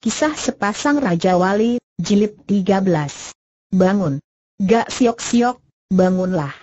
Kisah Sepasang Raja Wali, Jilid 13. Bangun. Gak siok-siok, bangunlah.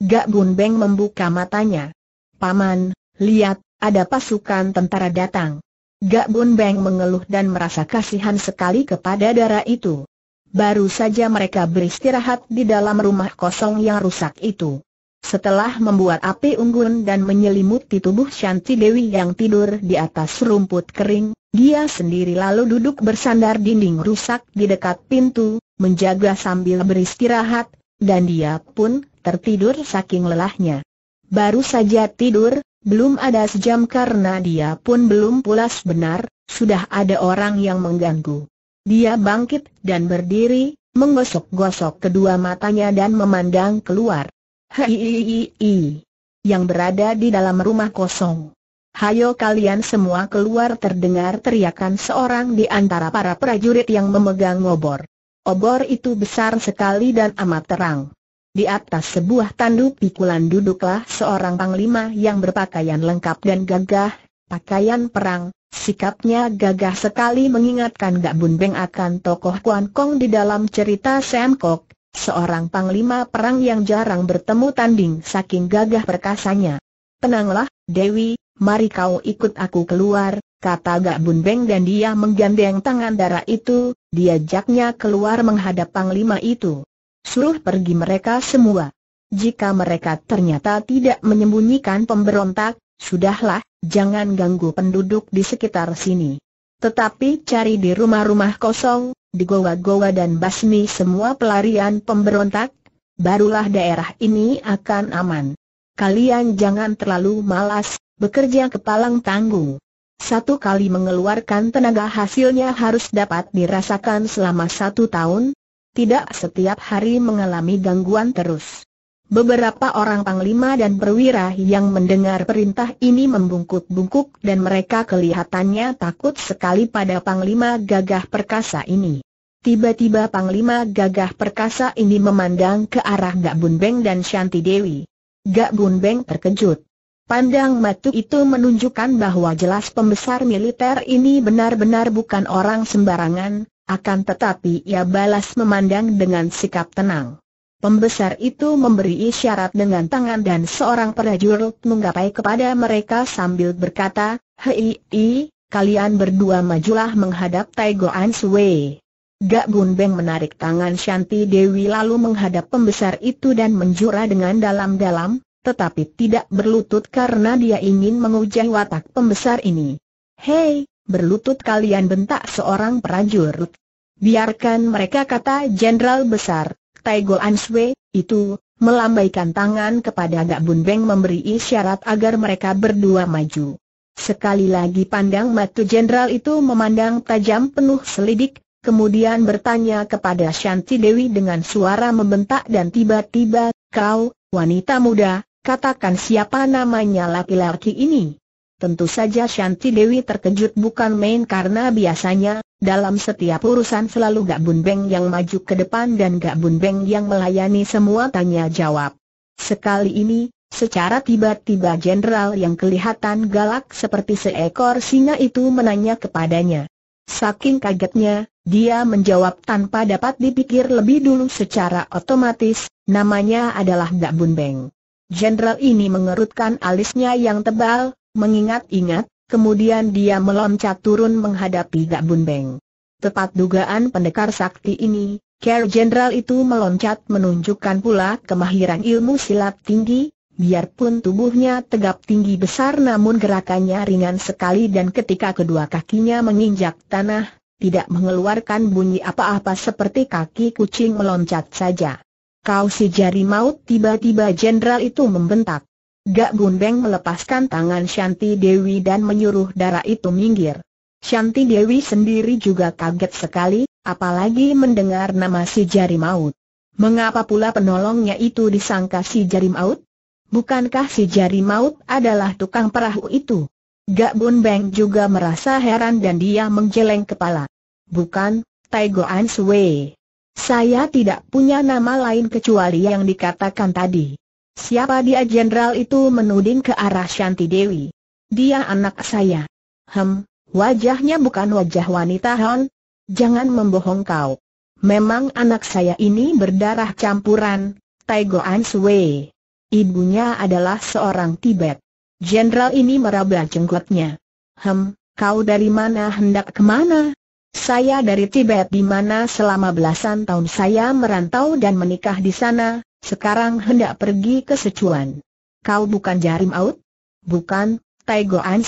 Gak Gunbeng membuka matanya. Paman, lihat, ada pasukan tentara datang. Gak Gunbeng mengeluh dan merasa kasihan sekali kepada darah itu. Baru saja mereka beristirahat di dalam rumah kosong yang rusak itu. Setelah membuat api unggun dan menyelimuti tubuh Shanti Dewi yang tidur di atas rumput kering, dia sendiri lalu duduk bersandar dinding rusak di dekat pintu, menjaga sambil beristirahat, dan dia pun tertidur saking lelahnya. Baru saja tidur, belum ada sejam karena dia pun belum pulas benar, sudah ada orang yang mengganggu. Dia bangkit dan berdiri, menggosok-gosok kedua matanya dan memandang keluar. Hiiii. Yang berada di dalam rumah kosong. Hayo kalian semua keluar terdengar teriakan seorang di antara para prajurit yang memegang obor. Obor itu besar sekali dan amat terang. Di atas sebuah tanduk pikulan duduklah seorang panglima yang berpakaian lengkap dan gagah, pakaian perang, sikapnya gagah sekali mengingatkan Gak Bun Beng akan tokoh Kuan Kong di dalam cerita Sam Kok seorang panglima perang yang jarang bertemu tanding saking gagah perkasanya. Tenanglah, Dewi, mari kau ikut aku keluar, kata Gak Bun Beng dan dia menggandeng tangan darah itu, diajaknya keluar menghadap panglima itu. Suruh pergi mereka semua. Jika mereka ternyata tidak menyembunyikan pemberontak, sudahlah, jangan ganggu penduduk di sekitar sini. Tetapi cari di rumah-rumah kosong, di goa-goa dan basmi semua pelarian pemberontak, barulah daerah ini akan aman. Kalian jangan terlalu malas, bekerja kepalang tanggung. Satu kali mengeluarkan tenaga hasilnya harus dapat dirasakan selama satu tahun, tidak setiap hari mengalami gangguan terus. Beberapa orang panglima dan perwira yang mendengar perintah ini membungkuk-bungkuk dan mereka kelihatannya takut sekali pada panglima gagah perkasa ini. Tiba-tiba panglima gagah perkasa ini memandang ke arah Gak Bunbeng dan Shanti Dewi. Gak Bunbeng terkejut. Pandang matu itu menunjukkan bahwa jelas pembesar militer ini benar-benar bukan orang sembarangan, akan tetapi ia balas memandang dengan sikap tenang. Pembesar itu memberi isyarat dengan tangan dan seorang prajurit menggapai kepada mereka sambil berkata, Hei, i, kalian berdua majulah menghadap Tai Goan Sui. Gak Bun Beng menarik tangan Shanti Dewi lalu menghadap pembesar itu dan menjura dengan dalam-dalam, tetapi tidak berlutut karena dia ingin menguji watak pembesar ini. Hei, berlutut kalian bentak seorang prajurit. Biarkan mereka kata jenderal besar. Tai Go An itu, melambaikan tangan kepada Gak Bun Beng memberi isyarat agar mereka berdua maju. Sekali lagi pandang mata jenderal itu memandang tajam penuh selidik, kemudian bertanya kepada Shanti Dewi dengan suara membentak dan tiba-tiba, kau, wanita muda, katakan siapa namanya laki-laki ini. Tentu saja Shanti Dewi terkejut bukan main karena biasanya, dalam setiap urusan selalu Gak Bun Beng yang maju ke depan dan Gak Bun Beng yang melayani semua tanya jawab. Sekali ini, secara tiba-tiba jenderal yang kelihatan galak seperti seekor singa itu menanya kepadanya. Saking kagetnya, dia menjawab tanpa dapat dipikir lebih dulu secara otomatis, namanya adalah Gak Bun Beng. Jenderal ini mengerutkan alisnya yang tebal, Mengingat-ingat, kemudian dia meloncat turun menghadapi Gak Bun Beng. Tepat dugaan pendekar sakti ini, Care Jenderal itu meloncat menunjukkan pula kemahiran ilmu silat tinggi, biarpun tubuhnya tegap tinggi besar namun gerakannya ringan sekali dan ketika kedua kakinya menginjak tanah, tidak mengeluarkan bunyi apa-apa seperti kaki kucing meloncat saja. Kau si jari maut tiba-tiba jenderal itu membentak. Gak Beng melepaskan tangan Shanti Dewi dan menyuruh darah itu minggir. Shanti Dewi sendiri juga kaget sekali, apalagi mendengar nama si jari maut. Mengapa pula penolongnya itu disangka si jari maut? Bukankah si jari maut adalah tukang perahu itu? Gak Bun Beng juga merasa heran dan dia menjeleng kepala. Bukan, Tai Goan Saya tidak punya nama lain kecuali yang dikatakan tadi. Siapa dia jenderal itu menuding ke arah Shanti Dewi. Dia anak saya. Hem, wajahnya bukan wajah wanita Hon. Jangan membohong kau. Memang anak saya ini berdarah campuran, Taigo answe. Ibunya adalah seorang Tibet. Jenderal ini meraba jenggotnya. Hem, kau dari mana hendak kemana? Saya dari Tibet di mana selama belasan tahun saya merantau dan menikah di sana, sekarang hendak pergi ke Secuan. Kau bukan jarim out? Bukan, Tai Goan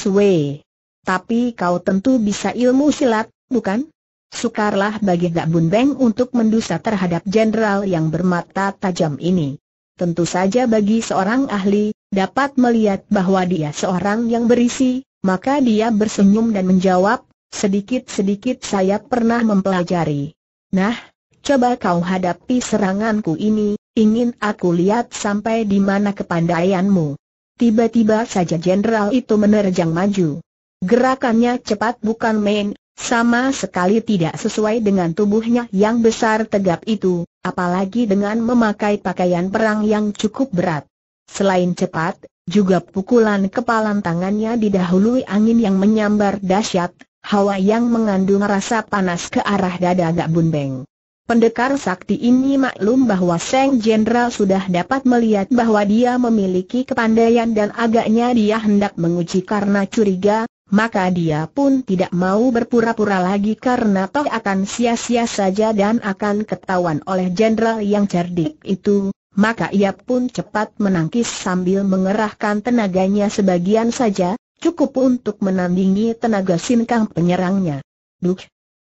Tapi kau tentu bisa ilmu silat, bukan? Sukarlah bagi gak Bun Beng untuk mendusa terhadap jenderal yang bermata tajam ini. Tentu saja bagi seorang ahli, dapat melihat bahwa dia seorang yang berisi, maka dia bersenyum dan menjawab, sedikit-sedikit saya pernah mempelajari. Nah, coba kau hadapi seranganku ini, Ingin aku lihat sampai di mana kepandaianmu. Tiba-tiba saja jenderal itu menerjang maju. Gerakannya cepat bukan main, sama sekali tidak sesuai dengan tubuhnya yang besar tegap itu, apalagi dengan memakai pakaian perang yang cukup berat. Selain cepat, juga pukulan kepalan tangannya didahului angin yang menyambar dahsyat, hawa yang mengandung rasa panas ke arah dada Gak Bunbeng. Pendekar sakti ini maklum bahwa Seng Jenderal sudah dapat melihat bahwa dia memiliki kepandaian dan agaknya dia hendak menguji karena curiga, maka dia pun tidak mau berpura-pura lagi karena toh akan sia-sia saja dan akan ketahuan oleh jenderal yang cerdik itu. Maka ia pun cepat menangkis sambil mengerahkan tenaganya sebagian saja, cukup untuk menandingi tenaga sinkang penyerangnya. Duh,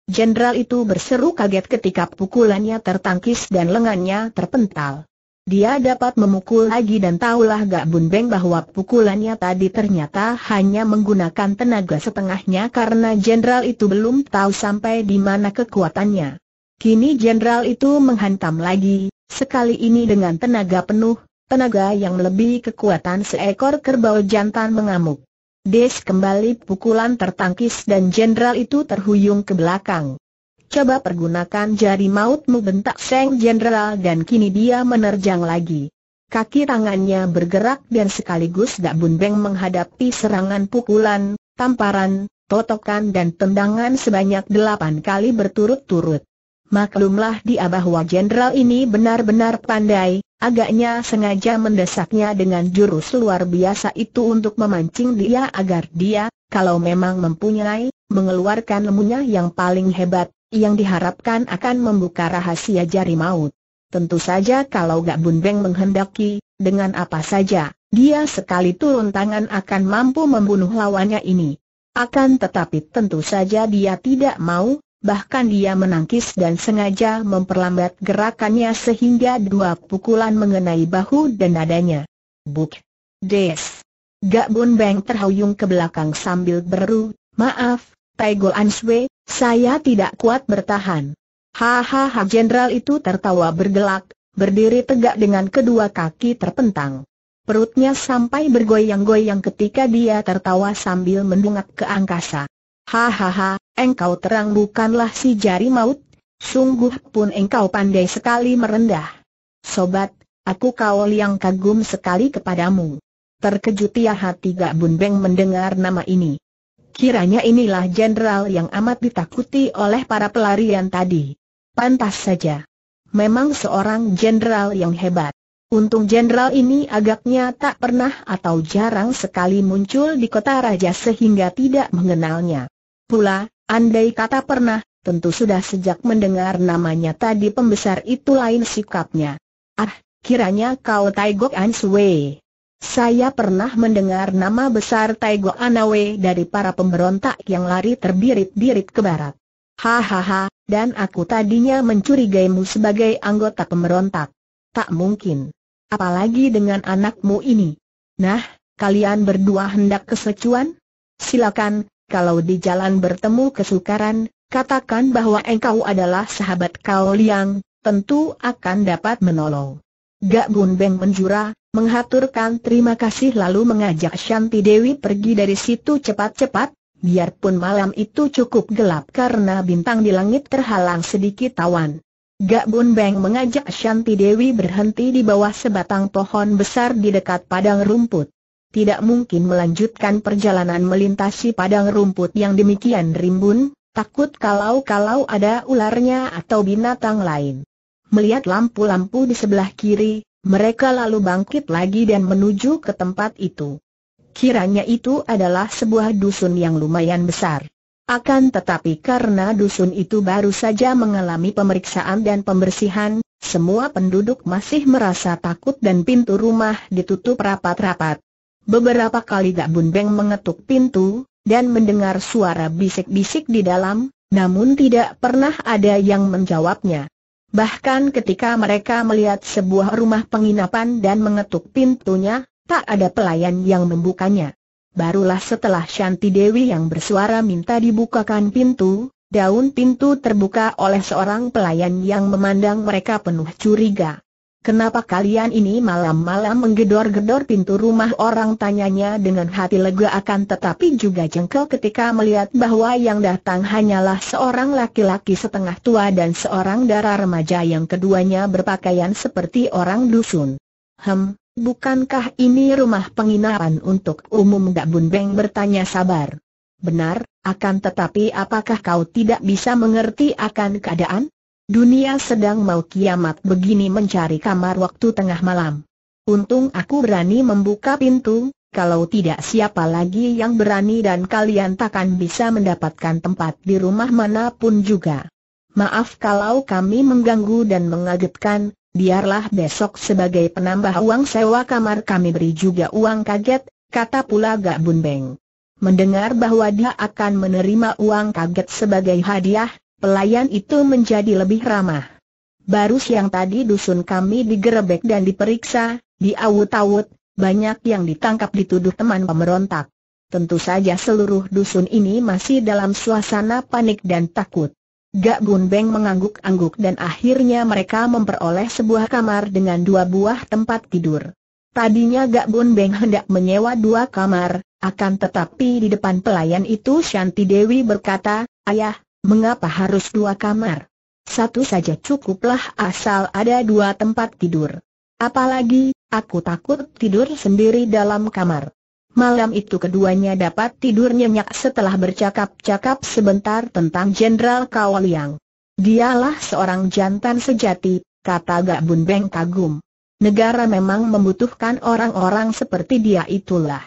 Jenderal itu berseru kaget ketika pukulannya tertangkis dan lengannya terpental. Dia dapat memukul lagi dan tahulah Gak Bun bahwa pukulannya tadi ternyata hanya menggunakan tenaga setengahnya karena jenderal itu belum tahu sampai di mana kekuatannya. Kini jenderal itu menghantam lagi, sekali ini dengan tenaga penuh, tenaga yang lebih kekuatan seekor kerbau jantan mengamuk. Des kembali pukulan tertangkis dan jenderal itu terhuyung ke belakang. Coba pergunakan jari mautmu bentak Seng Jenderal dan kini dia menerjang lagi. Kaki tangannya bergerak dan sekaligus Dak Bun menghadapi serangan pukulan, tamparan, totokan dan tendangan sebanyak delapan kali berturut-turut. Maklumlah dia bahwa jenderal ini benar-benar pandai, agaknya sengaja mendesaknya dengan jurus luar biasa itu untuk memancing dia agar dia, kalau memang mempunyai, mengeluarkan lemunya yang paling hebat, yang diharapkan akan membuka rahasia jari maut. Tentu saja kalau Gak Bun Beng menghendaki, dengan apa saja, dia sekali turun tangan akan mampu membunuh lawannya ini. Akan tetapi tentu saja dia tidak mau, Bahkan dia menangkis dan sengaja memperlambat gerakannya sehingga dua pukulan mengenai bahu dan dadanya. Buk! Des! Gak Bun Beng terhuyung ke belakang sambil beru. maaf, Tai Go Answe, saya tidak kuat bertahan. Hahaha jenderal itu tertawa bergelak, berdiri tegak dengan kedua kaki terpentang. Perutnya sampai bergoyang-goyang ketika dia tertawa sambil mendungak ke angkasa. Hahaha, engkau terang bukanlah si jari maut, sungguh pun engkau pandai sekali merendah. Sobat, aku kau yang kagum sekali kepadamu. Terkejut ia hati Gak bun beng mendengar nama ini. Kiranya inilah jenderal yang amat ditakuti oleh para pelarian tadi. Pantas saja. Memang seorang jenderal yang hebat. Untung jenderal ini agaknya tak pernah atau jarang sekali muncul di kota raja sehingga tidak mengenalnya. Pula, Andai kata pernah, tentu sudah sejak mendengar namanya tadi pembesar itu lain sikapnya. Ah, kiranya kau Taigok Answe. Saya pernah mendengar nama besar Taigok Anawe dari para pemberontak yang lari terbirit-birit ke barat. Hahaha, dan aku tadinya mencurigaimu sebagai anggota pemberontak. Tak mungkin. Apalagi dengan anakmu ini. Nah, kalian berdua hendak kesecuan? Silakan, kalau di jalan bertemu kesukaran, katakan bahwa engkau adalah sahabat Kau Liang, tentu akan dapat menolong. Gak Bun Beng menjura, menghaturkan terima kasih lalu mengajak Shanti Dewi pergi dari situ cepat-cepat, biarpun malam itu cukup gelap karena bintang di langit terhalang sedikit tawan. Gak Bun Beng mengajak Shanti Dewi berhenti di bawah sebatang pohon besar di dekat padang rumput tidak mungkin melanjutkan perjalanan melintasi padang rumput yang demikian rimbun, takut kalau-kalau ada ularnya atau binatang lain. Melihat lampu-lampu di sebelah kiri, mereka lalu bangkit lagi dan menuju ke tempat itu. Kiranya itu adalah sebuah dusun yang lumayan besar. Akan tetapi karena dusun itu baru saja mengalami pemeriksaan dan pembersihan, semua penduduk masih merasa takut dan pintu rumah ditutup rapat-rapat. Beberapa kali Bun Beng mengetuk pintu, dan mendengar suara bisik-bisik di dalam, namun tidak pernah ada yang menjawabnya. Bahkan ketika mereka melihat sebuah rumah penginapan dan mengetuk pintunya, tak ada pelayan yang membukanya. Barulah setelah Shanti Dewi yang bersuara minta dibukakan pintu, daun pintu terbuka oleh seorang pelayan yang memandang mereka penuh curiga. Kenapa kalian ini malam-malam menggedor-gedor pintu rumah orang tanyanya dengan hati lega akan tetapi juga jengkel ketika melihat bahwa yang datang hanyalah seorang laki-laki setengah tua dan seorang darah remaja yang keduanya berpakaian seperti orang dusun. Hem, bukankah ini rumah penginapan untuk umum Gak Bun bertanya sabar. Benar, akan tetapi apakah kau tidak bisa mengerti akan keadaan? Dunia sedang mau kiamat begini mencari kamar waktu tengah malam. Untung aku berani membuka pintu, kalau tidak siapa lagi yang berani dan kalian takkan bisa mendapatkan tempat di rumah manapun juga. Maaf kalau kami mengganggu dan mengagetkan, biarlah besok sebagai penambah uang sewa kamar kami beri juga uang kaget, kata pula Gak Bun Beng. Mendengar bahwa dia akan menerima uang kaget sebagai hadiah, pelayan itu menjadi lebih ramah. Baru siang tadi dusun kami digerebek dan diperiksa, diawut-awut, banyak yang ditangkap dituduh teman pemberontak. Tentu saja seluruh dusun ini masih dalam suasana panik dan takut. Gak Beng mengangguk-angguk dan akhirnya mereka memperoleh sebuah kamar dengan dua buah tempat tidur. Tadinya Gak Beng hendak menyewa dua kamar, akan tetapi di depan pelayan itu Shanti Dewi berkata, Ayah, Mengapa harus dua kamar? Satu saja cukuplah asal ada dua tempat tidur. Apalagi, aku takut tidur sendiri dalam kamar. Malam itu keduanya dapat tidur nyenyak setelah bercakap-cakap sebentar tentang Jenderal Kawaliang. Dialah seorang jantan sejati, kata Gak Bun Beng kagum. Negara memang membutuhkan orang-orang seperti dia itulah.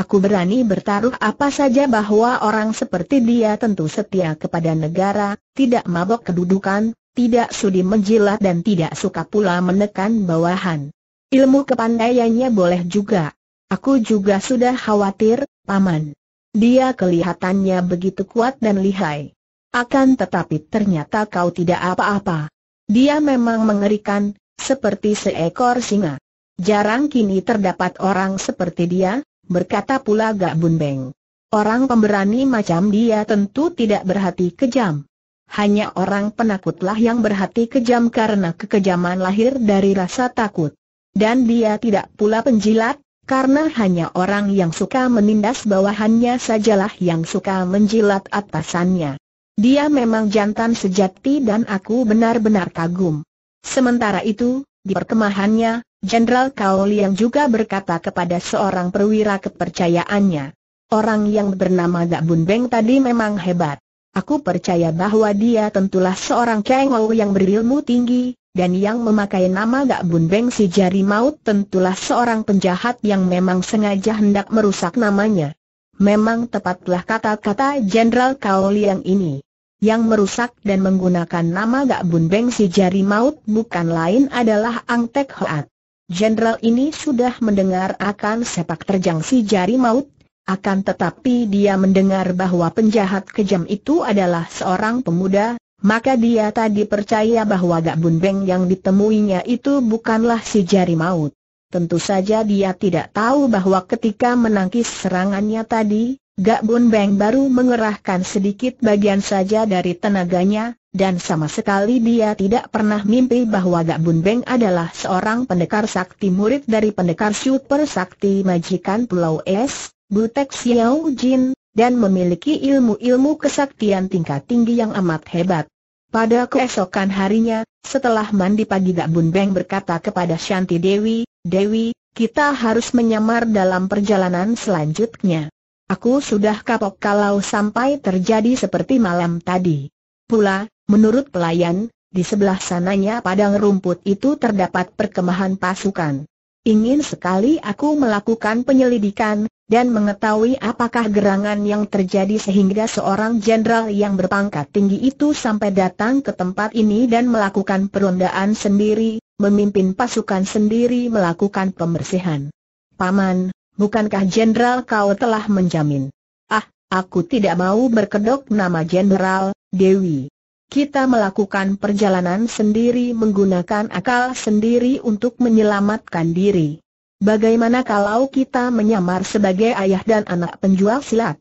Aku berani bertaruh apa saja bahwa orang seperti dia tentu setia kepada negara, tidak mabok kedudukan, tidak sudi menjilat dan tidak suka pula menekan bawahan. Ilmu kepandaiannya boleh juga. Aku juga sudah khawatir, Paman. Dia kelihatannya begitu kuat dan lihai. Akan tetapi ternyata kau tidak apa-apa. Dia memang mengerikan, seperti seekor singa. Jarang kini terdapat orang seperti dia, berkata pula Gak Bunbeng. Orang pemberani macam dia tentu tidak berhati kejam. Hanya orang penakutlah yang berhati kejam karena kekejaman lahir dari rasa takut. Dan dia tidak pula penjilat, karena hanya orang yang suka menindas bawahannya sajalah yang suka menjilat atasannya. Dia memang jantan sejati dan aku benar-benar kagum. Sementara itu, di perkemahannya, Jenderal Kaoli yang juga berkata kepada seorang perwira kepercayaannya, orang yang bernama Gak Bun Beng tadi memang hebat. Aku percaya bahwa dia tentulah seorang Kengou yang berilmu tinggi, dan yang memakai nama Gak Bun Beng si jari maut tentulah seorang penjahat yang memang sengaja hendak merusak namanya. Memang tepatlah kata-kata Jenderal Kaoli yang ini yang merusak dan menggunakan nama Gak Bun Beng si jari maut bukan lain adalah Ang Tek Hoat. Jenderal ini sudah mendengar akan sepak terjang si jari maut, akan tetapi dia mendengar bahwa penjahat kejam itu adalah seorang pemuda, maka dia tadi percaya bahwa Gak Bun Beng yang ditemuinya itu bukanlah si jari maut. Tentu saja dia tidak tahu bahwa ketika menangkis serangannya tadi, Gak Bun Beng baru mengerahkan sedikit bagian saja dari tenaganya, dan sama sekali dia tidak pernah mimpi bahwa Gak Bun Beng adalah seorang pendekar sakti murid dari pendekar super sakti majikan Pulau Es, Butek Xiao Jin, dan memiliki ilmu-ilmu kesaktian tingkat tinggi yang amat hebat. Pada keesokan harinya, setelah mandi pagi Gak Bun Beng berkata kepada Shanti Dewi, Dewi, kita harus menyamar dalam perjalanan selanjutnya. Aku sudah kapok kalau sampai terjadi seperti malam tadi. Pula, menurut pelayan, di sebelah sananya padang rumput itu terdapat perkemahan pasukan. Ingin sekali aku melakukan penyelidikan, dan mengetahui apakah gerangan yang terjadi sehingga seorang jenderal yang berpangkat tinggi itu sampai datang ke tempat ini dan melakukan perondaan sendiri, memimpin pasukan sendiri melakukan pembersihan. Paman, bukankah jenderal kau telah menjamin? Ah, aku tidak mau berkedok nama jenderal, Dewi. Kita melakukan perjalanan sendiri menggunakan akal sendiri untuk menyelamatkan diri. Bagaimana kalau kita menyamar sebagai ayah dan anak penjual silat?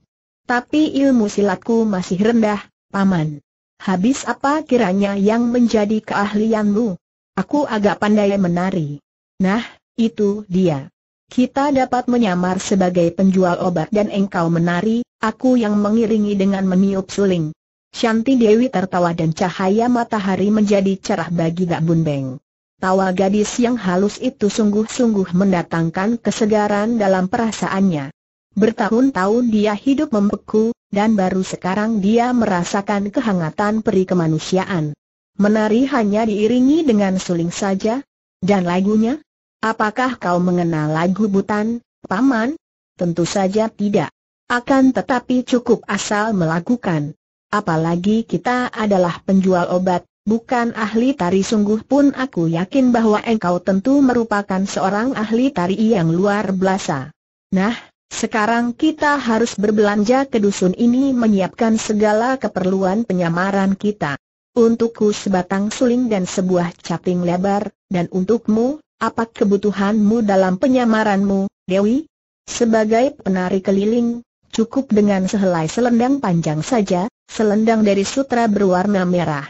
Tapi ilmu silatku masih rendah, Paman. Habis apa kiranya yang menjadi keahlianmu? Aku agak pandai menari. Nah, itu dia. Kita dapat menyamar sebagai penjual obat dan engkau menari, aku yang mengiringi dengan meniup suling. Shanti Dewi tertawa dan cahaya matahari menjadi cerah bagi Dak Bun Beng. Tawa gadis yang halus itu sungguh-sungguh mendatangkan kesegaran dalam perasaannya. Bertahun-tahun dia hidup membeku, dan baru sekarang dia merasakan kehangatan peri kemanusiaan. Menari hanya diiringi dengan suling saja, dan lagunya, Apakah kau mengenal lagu Butan, Paman? Tentu saja tidak. Akan tetapi cukup asal melakukan. Apalagi kita adalah penjual obat, bukan ahli tari sungguh pun aku yakin bahwa engkau tentu merupakan seorang ahli tari yang luar biasa. Nah, sekarang kita harus berbelanja ke dusun ini menyiapkan segala keperluan penyamaran kita. Untukku sebatang suling dan sebuah caping lebar, dan untukmu, apa kebutuhanmu dalam penyamaranmu, Dewi? Sebagai penari keliling, cukup dengan sehelai selendang panjang saja, selendang dari sutra berwarna merah.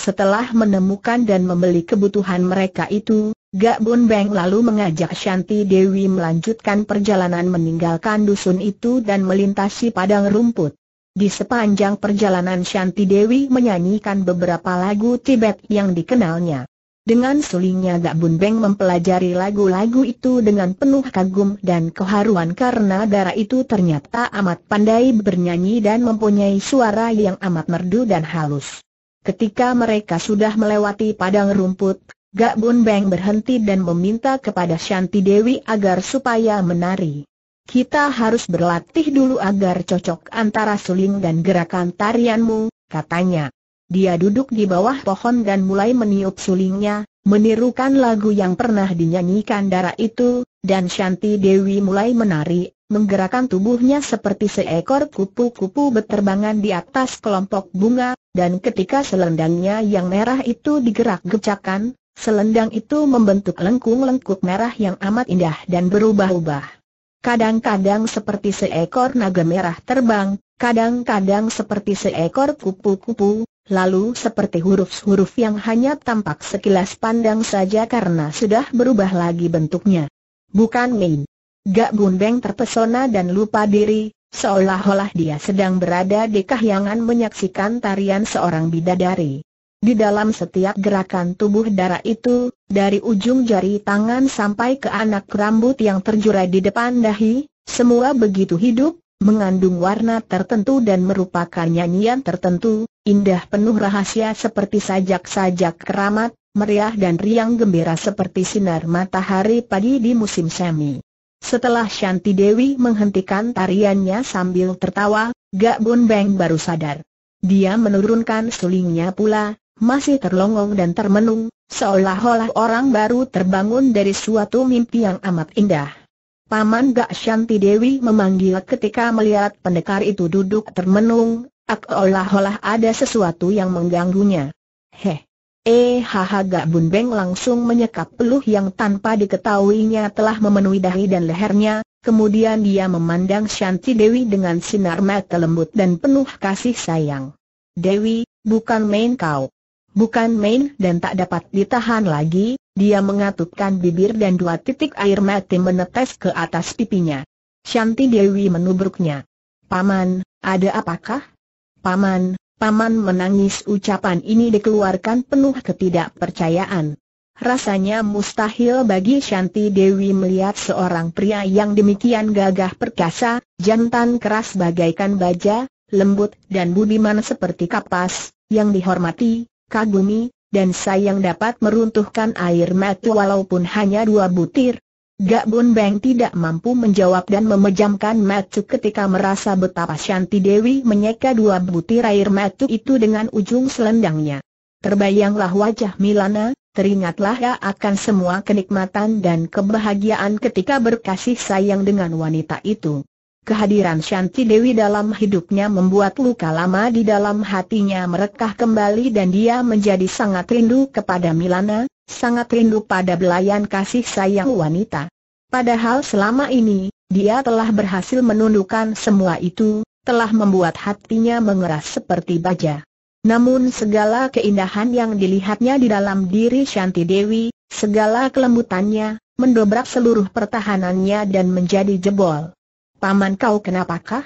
Setelah menemukan dan membeli kebutuhan mereka itu, Gak Bun Beng lalu mengajak Shanti Dewi melanjutkan perjalanan meninggalkan dusun itu dan melintasi padang rumput. Di sepanjang perjalanan Shanti Dewi menyanyikan beberapa lagu Tibet yang dikenalnya. Dengan sulingnya Gak Bun Beng mempelajari lagu-lagu itu dengan penuh kagum dan keharuan karena darah itu ternyata amat pandai bernyanyi dan mempunyai suara yang amat merdu dan halus. Ketika mereka sudah melewati padang rumput, Gak Bun Beng berhenti dan meminta kepada Shanti Dewi agar supaya menari. Kita harus berlatih dulu agar cocok antara suling dan gerakan tarianmu, katanya. Dia duduk di bawah pohon dan mulai meniup sulingnya, menirukan lagu yang pernah dinyanyikan darah itu, dan Shanti Dewi mulai menari, menggerakkan tubuhnya seperti seekor kupu-kupu berterbangan di atas kelompok bunga, dan ketika selendangnya yang merah itu digerak-gecakan, selendang itu membentuk lengkung-lengkuk merah yang amat indah dan berubah-ubah. Kadang-kadang seperti seekor naga merah terbang, kadang-kadang seperti seekor kupu-kupu, Lalu seperti huruf-huruf yang hanya tampak sekilas pandang saja karena sudah berubah lagi bentuknya. Bukan main. Gak Gunbeng terpesona dan lupa diri, seolah-olah dia sedang berada di kahyangan menyaksikan tarian seorang bidadari. Di dalam setiap gerakan tubuh darah itu, dari ujung jari tangan sampai ke anak rambut yang terjurai di depan dahi, semua begitu hidup, mengandung warna tertentu dan merupakan nyanyian tertentu, indah penuh rahasia seperti sajak-sajak keramat, meriah dan riang gembira seperti sinar matahari pagi di musim semi. Setelah Shanti Dewi menghentikan tariannya sambil tertawa, Gak Bun Beng baru sadar. Dia menurunkan sulingnya pula, masih terlongong dan termenung, seolah-olah orang baru terbangun dari suatu mimpi yang amat indah. Paman gak Shanti Dewi memanggil ketika melihat pendekar itu duduk termenung, Seolah-olah ada sesuatu yang mengganggunya. He, Eh haha Gak Bun Beng langsung menyekap peluh yang tanpa diketahuinya telah memenuhi dahi dan lehernya, kemudian dia memandang Shanti Dewi dengan sinar mata lembut dan penuh kasih sayang. Dewi, bukan main kau. Bukan main dan tak dapat ditahan lagi, dia mengatupkan bibir dan dua titik air mati menetes ke atas pipinya. Shanti Dewi menubruknya. Paman, ada apakah? Paman, Paman menangis ucapan ini dikeluarkan penuh ketidakpercayaan. Rasanya mustahil bagi Shanti Dewi melihat seorang pria yang demikian gagah perkasa, jantan keras bagaikan baja, lembut dan budiman seperti kapas, yang dihormati, kagumi, dan sayang dapat meruntuhkan air mata walaupun hanya dua butir. Gak Bun Beng tidak mampu menjawab dan memejamkan mata ketika merasa betapa Shanti Dewi menyeka dua butir air mata itu dengan ujung selendangnya. Terbayanglah wajah Milana, teringatlah akan semua kenikmatan dan kebahagiaan ketika berkasih sayang dengan wanita itu. Kehadiran Shanti Dewi dalam hidupnya membuat luka lama di dalam hatinya merekah kembali dan dia menjadi sangat rindu kepada Milana, sangat rindu pada belayan kasih sayang wanita. Padahal selama ini, dia telah berhasil menundukkan semua itu, telah membuat hatinya mengeras seperti baja. Namun segala keindahan yang dilihatnya di dalam diri Shanti Dewi, segala kelembutannya, mendobrak seluruh pertahanannya dan menjadi jebol. Paman kau kenapakah?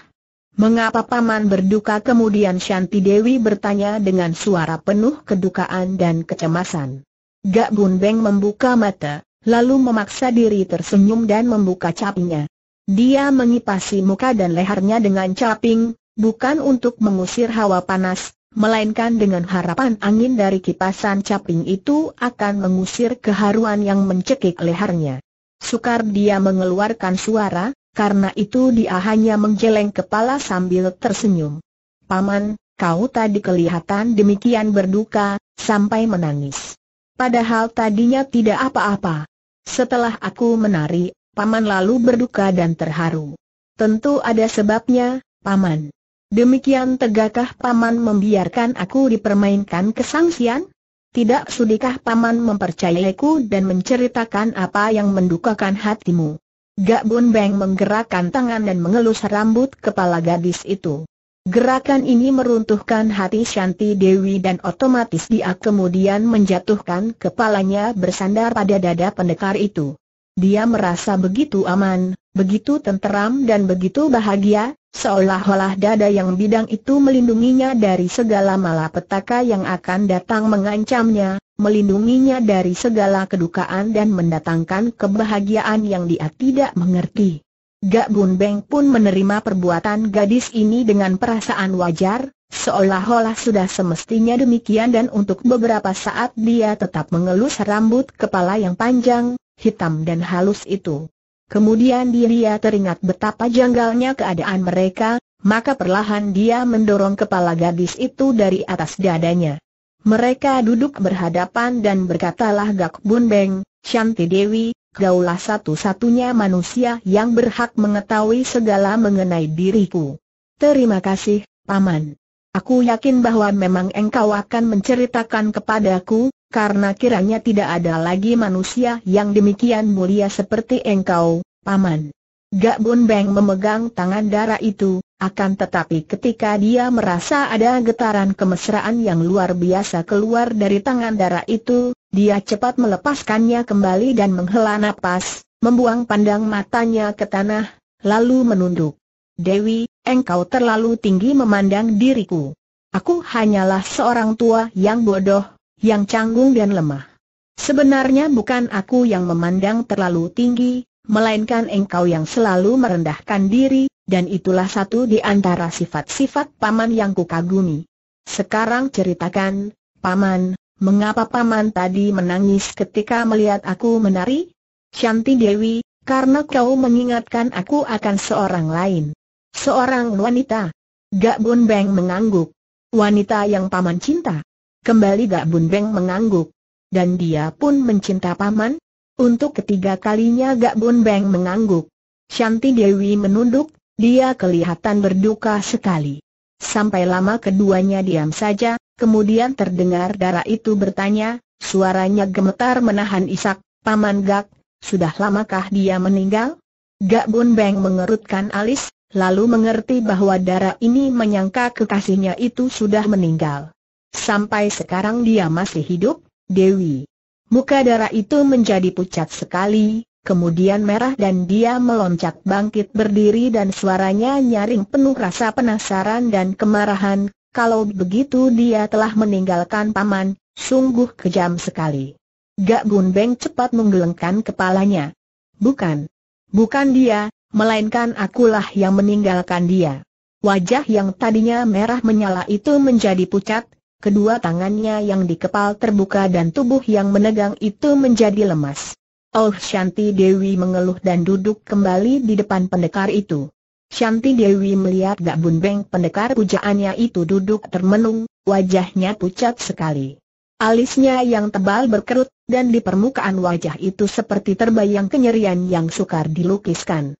Mengapa Paman berduka kemudian Shanti Dewi bertanya dengan suara penuh kedukaan dan kecemasan. Gak Bun Beng membuka mata, lalu memaksa diri tersenyum dan membuka capingnya. Dia mengipasi muka dan lehernya dengan caping, bukan untuk mengusir hawa panas, melainkan dengan harapan angin dari kipasan caping itu akan mengusir keharuan yang mencekik lehernya. Sukar dia mengeluarkan suara, karena itu dia hanya menggeleng kepala sambil tersenyum. Paman, kau tadi kelihatan demikian berduka, sampai menangis. Padahal tadinya tidak apa-apa. Setelah aku menari, Paman lalu berduka dan terharu. Tentu ada sebabnya, Paman. Demikian tegakkah Paman membiarkan aku dipermainkan kesangsian? Tidak sudikah Paman mempercayaiku dan menceritakan apa yang mendukakan hatimu? Gak Bun Beng menggerakkan tangan dan mengelus rambut kepala gadis itu. Gerakan ini meruntuhkan hati Shanti Dewi dan otomatis dia kemudian menjatuhkan kepalanya bersandar pada dada pendekar itu. Dia merasa begitu aman, begitu tenteram dan begitu bahagia, seolah-olah dada yang bidang itu melindunginya dari segala malapetaka yang akan datang mengancamnya, melindunginya dari segala kedukaan dan mendatangkan kebahagiaan yang dia tidak mengerti. Gak Bun Beng pun menerima perbuatan gadis ini dengan perasaan wajar, seolah-olah sudah semestinya demikian dan untuk beberapa saat dia tetap mengelus rambut kepala yang panjang, hitam dan halus itu. Kemudian dia teringat betapa janggalnya keadaan mereka, maka perlahan dia mendorong kepala gadis itu dari atas dadanya. Mereka duduk berhadapan dan berkatalah Gak Bun Beng, Shanti Dewi, Gaulah satu-satunya manusia yang berhak mengetahui segala mengenai diriku. Terima kasih, Paman. Aku yakin bahwa memang engkau akan menceritakan kepadaku, karena kiranya tidak ada lagi manusia yang demikian mulia seperti engkau, Paman. Gak Bun Beng memegang tangan dara itu, akan tetapi ketika dia merasa ada getaran kemesraan yang luar biasa keluar dari tangan dara itu, dia cepat melepaskannya kembali dan menghela nafas, membuang pandang matanya ke tanah, lalu menunduk. Dewi, engkau terlalu tinggi memandang diriku. Aku hanyalah seorang tua yang bodoh, yang canggung dan lemah. Sebenarnya bukan aku yang memandang terlalu tinggi, melainkan engkau yang selalu merendahkan diri, dan itulah satu di antara sifat-sifat paman yang kukagumi. Sekarang ceritakan, paman, mengapa paman tadi menangis ketika melihat aku menari? Shanti Dewi, karena kau mengingatkan aku akan seorang lain. Seorang wanita. Gak Bun Beng mengangguk. Wanita yang paman cinta. Kembali Gak Bun Beng mengangguk. Dan dia pun mencinta paman, untuk ketiga kalinya Gak Bun Beng mengangguk. Shanti Dewi menunduk, dia kelihatan berduka sekali. Sampai lama keduanya diam saja, kemudian terdengar darah itu bertanya, suaranya gemetar menahan isak, Paman Gak, sudah lamakah dia meninggal? Gak Bun Beng mengerutkan alis, lalu mengerti bahwa darah ini menyangka kekasihnya itu sudah meninggal. Sampai sekarang dia masih hidup, Dewi. Muka darah itu menjadi pucat sekali, kemudian merah dan dia meloncat bangkit berdiri dan suaranya nyaring penuh rasa penasaran dan kemarahan, kalau begitu dia telah meninggalkan paman, sungguh kejam sekali. Gak Gun Beng cepat menggelengkan kepalanya. Bukan. Bukan dia, melainkan akulah yang meninggalkan dia. Wajah yang tadinya merah menyala itu menjadi pucat, kedua tangannya yang dikepal terbuka dan tubuh yang menegang itu menjadi lemas. Oh Shanti Dewi mengeluh dan duduk kembali di depan pendekar itu. Shanti Dewi melihat Gak Beng pendekar pujaannya itu duduk termenung, wajahnya pucat sekali. Alisnya yang tebal berkerut, dan di permukaan wajah itu seperti terbayang kenyerian yang sukar dilukiskan.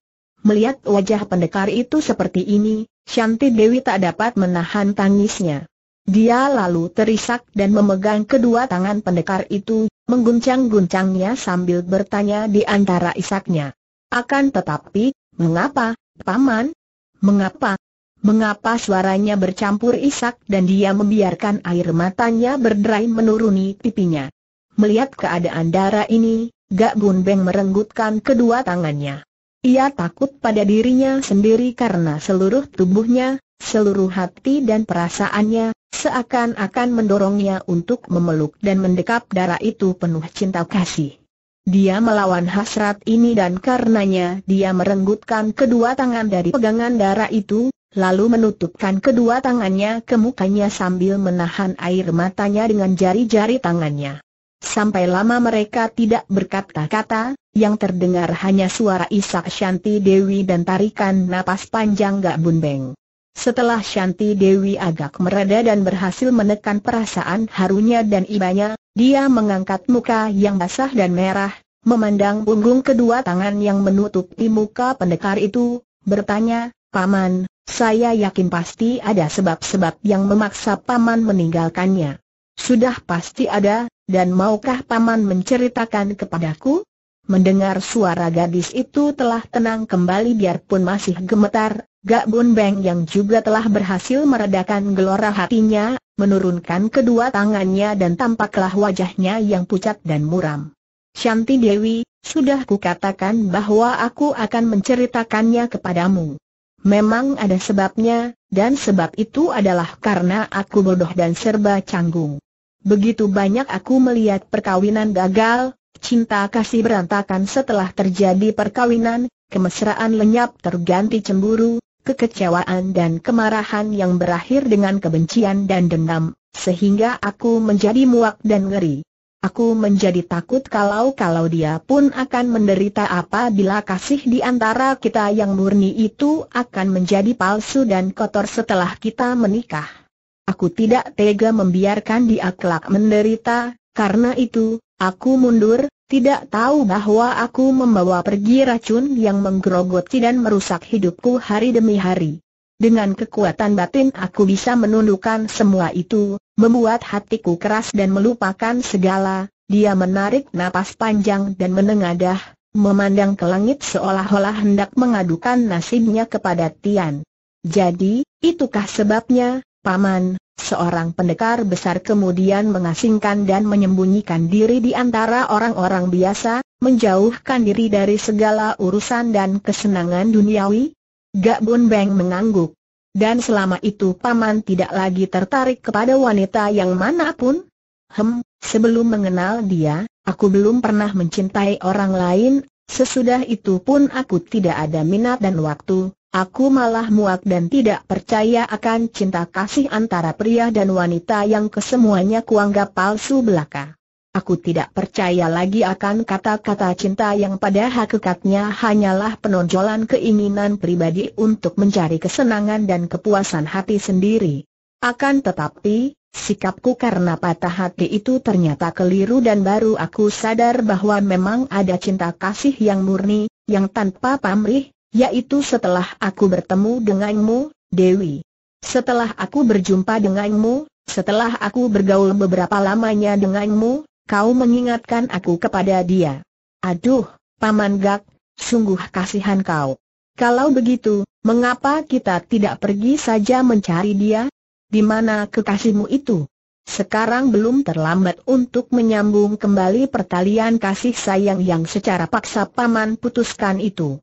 Melihat wajah pendekar itu seperti ini, Shanti Dewi tak dapat menahan tangisnya. Dia lalu terisak dan memegang kedua tangan pendekar itu, mengguncang-guncangnya sambil bertanya di antara isaknya. Akan tetapi, mengapa, Paman? Mengapa? Mengapa suaranya bercampur isak dan dia membiarkan air matanya berderai menuruni pipinya? Melihat keadaan darah ini, Gak Bun Beng merenggutkan kedua tangannya. Ia takut pada dirinya sendiri karena seluruh tubuhnya, seluruh hati dan perasaannya, seakan-akan mendorongnya untuk memeluk dan mendekap darah itu penuh cinta kasih. Dia melawan hasrat ini dan karenanya dia merenggutkan kedua tangan dari pegangan darah itu, lalu menutupkan kedua tangannya ke mukanya sambil menahan air matanya dengan jari-jari tangannya. Sampai lama mereka tidak berkata-kata, yang terdengar hanya suara isak Shanti Dewi dan tarikan napas panjang Gak Beng. Setelah Shanti Dewi agak mereda dan berhasil menekan perasaan harunya dan ibanya, dia mengangkat muka yang basah dan merah, memandang punggung kedua tangan yang menutupi muka pendekar itu, bertanya, Paman, saya yakin pasti ada sebab-sebab yang memaksa Paman meninggalkannya. Sudah pasti ada, dan maukah Paman menceritakan kepadaku? Mendengar suara gadis itu telah tenang kembali biarpun masih gemetar, Gak Bun Beng yang juga telah berhasil meredakan gelora hatinya, menurunkan kedua tangannya dan tampaklah wajahnya yang pucat dan muram. Shanti Dewi, sudah kukatakan bahwa aku akan menceritakannya kepadamu. Memang ada sebabnya, dan sebab itu adalah karena aku bodoh dan serba canggung. Begitu banyak aku melihat perkawinan gagal, cinta kasih berantakan setelah terjadi perkawinan, kemesraan lenyap terganti cemburu, kekecewaan dan kemarahan yang berakhir dengan kebencian dan dendam, sehingga aku menjadi muak dan ngeri. Aku menjadi takut kalau-kalau dia pun akan menderita apabila kasih di antara kita yang murni itu akan menjadi palsu dan kotor setelah kita menikah. Aku tidak tega membiarkan dia kelak menderita, karena itu, Aku mundur, tidak tahu bahwa aku membawa pergi racun yang menggerogoti dan merusak hidupku hari demi hari. Dengan kekuatan batin aku bisa menundukkan semua itu, membuat hatiku keras dan melupakan segala, dia menarik napas panjang dan menengadah, memandang ke langit seolah-olah hendak mengadukan nasibnya kepada Tian. Jadi, itukah sebabnya, Paman, Seorang pendekar besar kemudian mengasingkan dan menyembunyikan diri di antara orang-orang biasa, menjauhkan diri dari segala urusan dan kesenangan duniawi. Gak Bun Beng mengangguk. Dan selama itu paman tidak lagi tertarik kepada wanita yang manapun. Hem, sebelum mengenal dia, aku belum pernah mencintai orang lain, sesudah itu pun aku tidak ada minat dan waktu, Aku malah muak dan tidak percaya akan cinta kasih antara pria dan wanita yang kesemuanya kuanggap palsu belaka. Aku tidak percaya lagi akan kata-kata cinta yang pada hakikatnya hanyalah penonjolan keinginan pribadi untuk mencari kesenangan dan kepuasan hati sendiri. Akan tetapi, sikapku karena patah hati itu ternyata keliru dan baru aku sadar bahwa memang ada cinta kasih yang murni, yang tanpa pamrih, yaitu setelah aku bertemu denganmu, Dewi. Setelah aku berjumpa denganmu, setelah aku bergaul beberapa lamanya denganmu, kau mengingatkan aku kepada dia. Aduh, Paman Gak, sungguh kasihan kau. Kalau begitu, mengapa kita tidak pergi saja mencari dia? Di mana kekasihmu itu? Sekarang belum terlambat untuk menyambung kembali pertalian kasih sayang yang secara paksa paman putuskan itu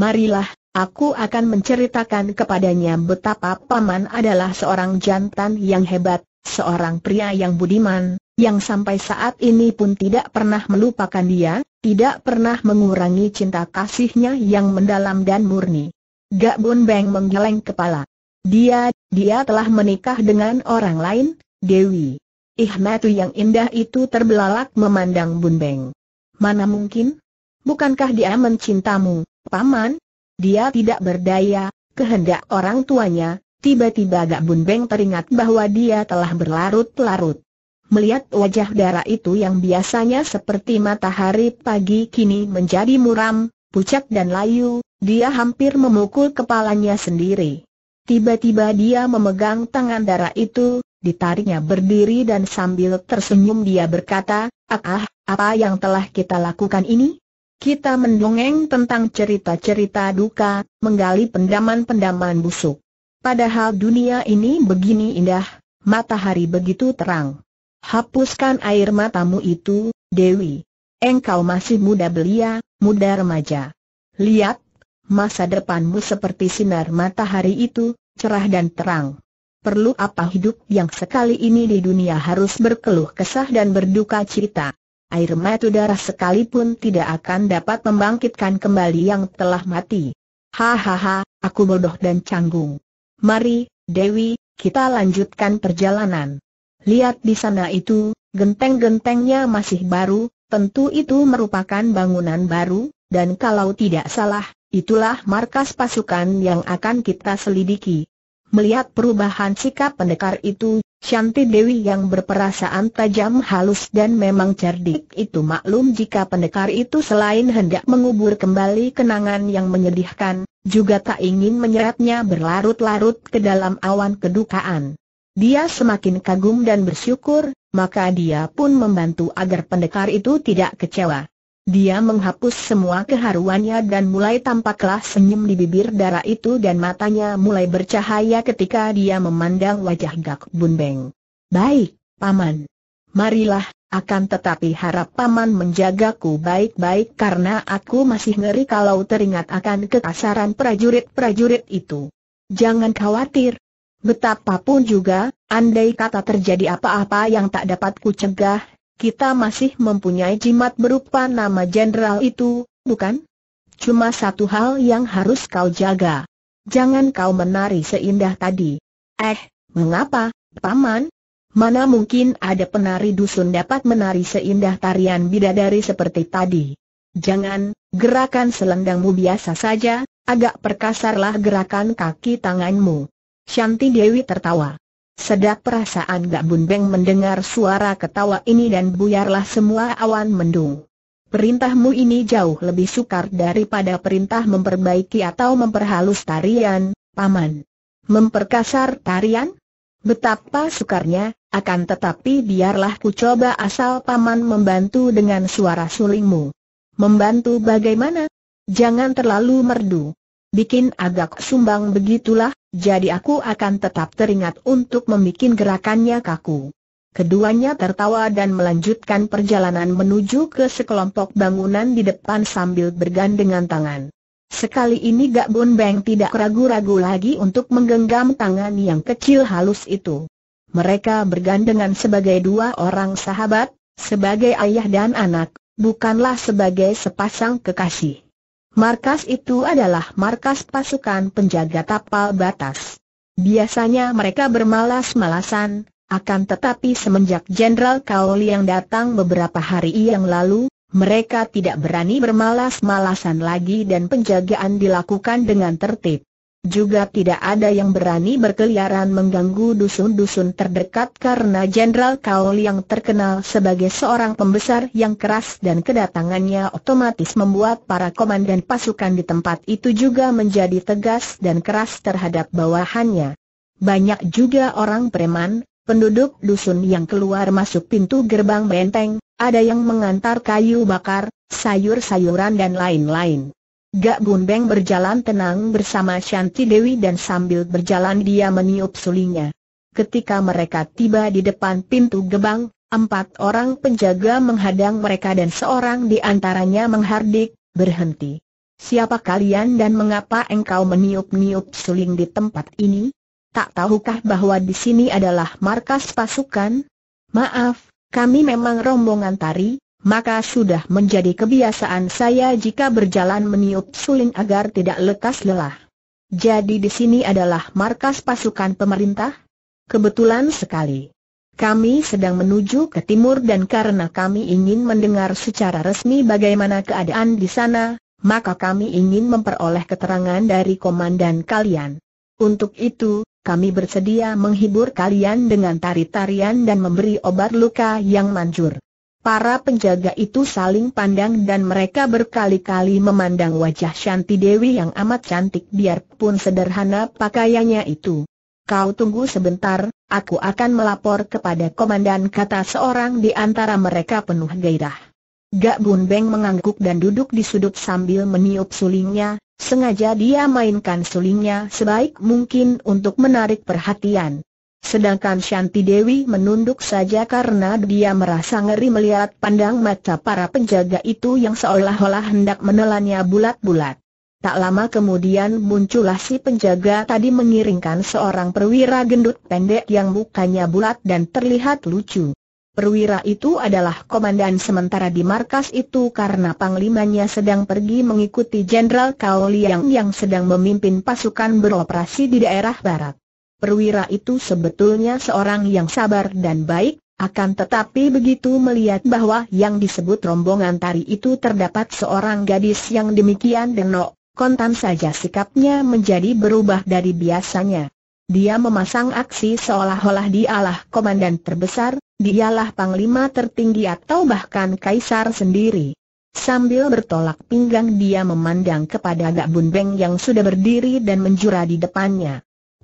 marilah, aku akan menceritakan kepadanya betapa Paman adalah seorang jantan yang hebat, seorang pria yang budiman, yang sampai saat ini pun tidak pernah melupakan dia, tidak pernah mengurangi cinta kasihnya yang mendalam dan murni. Gak Bun Beng menggeleng kepala. Dia, dia telah menikah dengan orang lain, Dewi. Ih matu yang indah itu terbelalak memandang Bun Beng. Mana mungkin? Bukankah dia mencintamu? Paman, dia tidak berdaya, kehendak orang tuanya, tiba-tiba Gak Bunbeng teringat bahwa dia telah berlarut-larut. Melihat wajah darah itu yang biasanya seperti matahari pagi kini menjadi muram, pucat dan layu, dia hampir memukul kepalanya sendiri. Tiba-tiba dia memegang tangan darah itu, ditariknya berdiri dan sambil tersenyum dia berkata, Ah, ah apa yang telah kita lakukan ini? Kita mendongeng tentang cerita-cerita duka, menggali pendaman-pendaman busuk. Padahal dunia ini begini indah, matahari begitu terang. Hapuskan air matamu itu, Dewi. Engkau masih muda belia, muda remaja. Lihat, masa depanmu seperti sinar matahari itu, cerah dan terang. Perlu apa hidup yang sekali ini di dunia harus berkeluh kesah dan berduka cita? air mata darah sekalipun tidak akan dapat membangkitkan kembali yang telah mati. Hahaha, aku bodoh dan canggung. Mari, Dewi, kita lanjutkan perjalanan. Lihat di sana itu, genteng-gentengnya masih baru, tentu itu merupakan bangunan baru, dan kalau tidak salah, itulah markas pasukan yang akan kita selidiki. Melihat perubahan sikap pendekar itu, Shanti Dewi yang berperasaan tajam halus dan memang cerdik itu maklum jika pendekar itu selain hendak mengubur kembali kenangan yang menyedihkan, juga tak ingin menyeretnya berlarut-larut ke dalam awan kedukaan. Dia semakin kagum dan bersyukur, maka dia pun membantu agar pendekar itu tidak kecewa. Dia menghapus semua keharuannya dan mulai tampaklah senyum di bibir darah itu dan matanya mulai bercahaya ketika dia memandang wajah Gak Bunbeng. Baik, Paman. Marilah, akan tetapi harap Paman menjagaku baik-baik karena aku masih ngeri kalau teringat akan kekasaran prajurit-prajurit itu. Jangan khawatir. Betapapun juga, andai kata terjadi apa-apa yang tak dapat kucegah, kita masih mempunyai jimat berupa nama jenderal itu, bukan? Cuma satu hal yang harus kau jaga. Jangan kau menari seindah tadi. Eh, mengapa, Paman? Mana mungkin ada penari dusun dapat menari seindah tarian bidadari seperti tadi? Jangan, gerakan selendangmu biasa saja, agak perkasarlah gerakan kaki tanganmu. Shanti Dewi tertawa. Sedap perasaan Gak Bun Beng mendengar suara ketawa ini dan buyarlah semua awan mendung. Perintahmu ini jauh lebih sukar daripada perintah memperbaiki atau memperhalus tarian, Paman. Memperkasar tarian? Betapa sukarnya, akan tetapi biarlah ku coba asal Paman membantu dengan suara sulingmu. Membantu bagaimana? Jangan terlalu merdu bikin agak sumbang begitulah, jadi aku akan tetap teringat untuk membuat gerakannya kaku. Keduanya tertawa dan melanjutkan perjalanan menuju ke sekelompok bangunan di depan sambil bergandengan tangan. Sekali ini Gak Bun Beng tidak ragu-ragu lagi untuk menggenggam tangan yang kecil halus itu. Mereka bergandengan sebagai dua orang sahabat, sebagai ayah dan anak, bukanlah sebagai sepasang kekasih. Markas itu adalah markas pasukan penjaga tapal batas. Biasanya mereka bermalas-malasan, akan tetapi semenjak Jenderal Kaoli yang datang beberapa hari yang lalu, mereka tidak berani bermalas-malasan lagi dan penjagaan dilakukan dengan tertib. Juga tidak ada yang berani berkeliaran mengganggu dusun-dusun terdekat karena Jenderal Kaul yang terkenal sebagai seorang pembesar yang keras dan kedatangannya otomatis membuat para komandan pasukan di tempat itu juga menjadi tegas dan keras terhadap bawahannya. Banyak juga orang preman, penduduk dusun yang keluar masuk pintu gerbang benteng, ada yang mengantar kayu bakar, sayur-sayuran dan lain-lain. Gak Beng berjalan tenang bersama Shanti Dewi dan sambil berjalan dia meniup sulinya. Ketika mereka tiba di depan pintu gebang, empat orang penjaga menghadang mereka dan seorang di antaranya menghardik, berhenti. Siapa kalian dan mengapa engkau meniup-niup suling di tempat ini? Tak tahukah bahwa di sini adalah markas pasukan? Maaf, kami memang rombongan tari, maka sudah menjadi kebiasaan saya jika berjalan meniup suling agar tidak lekas lelah. Jadi di sini adalah markas pasukan pemerintah? Kebetulan sekali. Kami sedang menuju ke timur dan karena kami ingin mendengar secara resmi bagaimana keadaan di sana, maka kami ingin memperoleh keterangan dari komandan kalian. Untuk itu, kami bersedia menghibur kalian dengan tari-tarian dan memberi obat luka yang manjur. Para penjaga itu saling pandang dan mereka berkali-kali memandang wajah Shanti Dewi yang amat cantik biarpun sederhana pakaiannya itu. Kau tunggu sebentar, aku akan melapor kepada komandan kata seorang di antara mereka penuh gairah. Gak Bun Beng mengangguk dan duduk di sudut sambil meniup sulingnya, sengaja dia mainkan sulingnya sebaik mungkin untuk menarik perhatian. Sedangkan Shanti Dewi menunduk saja karena dia merasa ngeri melihat pandang mata para penjaga itu yang seolah-olah hendak menelannya bulat-bulat. Tak lama kemudian muncullah si penjaga tadi mengiringkan seorang perwira gendut pendek yang mukanya bulat dan terlihat lucu. Perwira itu adalah komandan sementara di markas itu karena panglimanya sedang pergi mengikuti Jenderal Kauliang yang sedang memimpin pasukan beroperasi di daerah barat. Perwira itu sebetulnya seorang yang sabar dan baik, akan tetapi begitu melihat bahwa yang disebut rombongan tari itu terdapat seorang gadis yang demikian denok, kontan saja sikapnya menjadi berubah dari biasanya. Dia memasang aksi seolah-olah dialah komandan terbesar, dialah panglima tertinggi atau bahkan kaisar sendiri. Sambil bertolak pinggang dia memandang kepada Gak Bun Beng yang sudah berdiri dan menjura di depannya.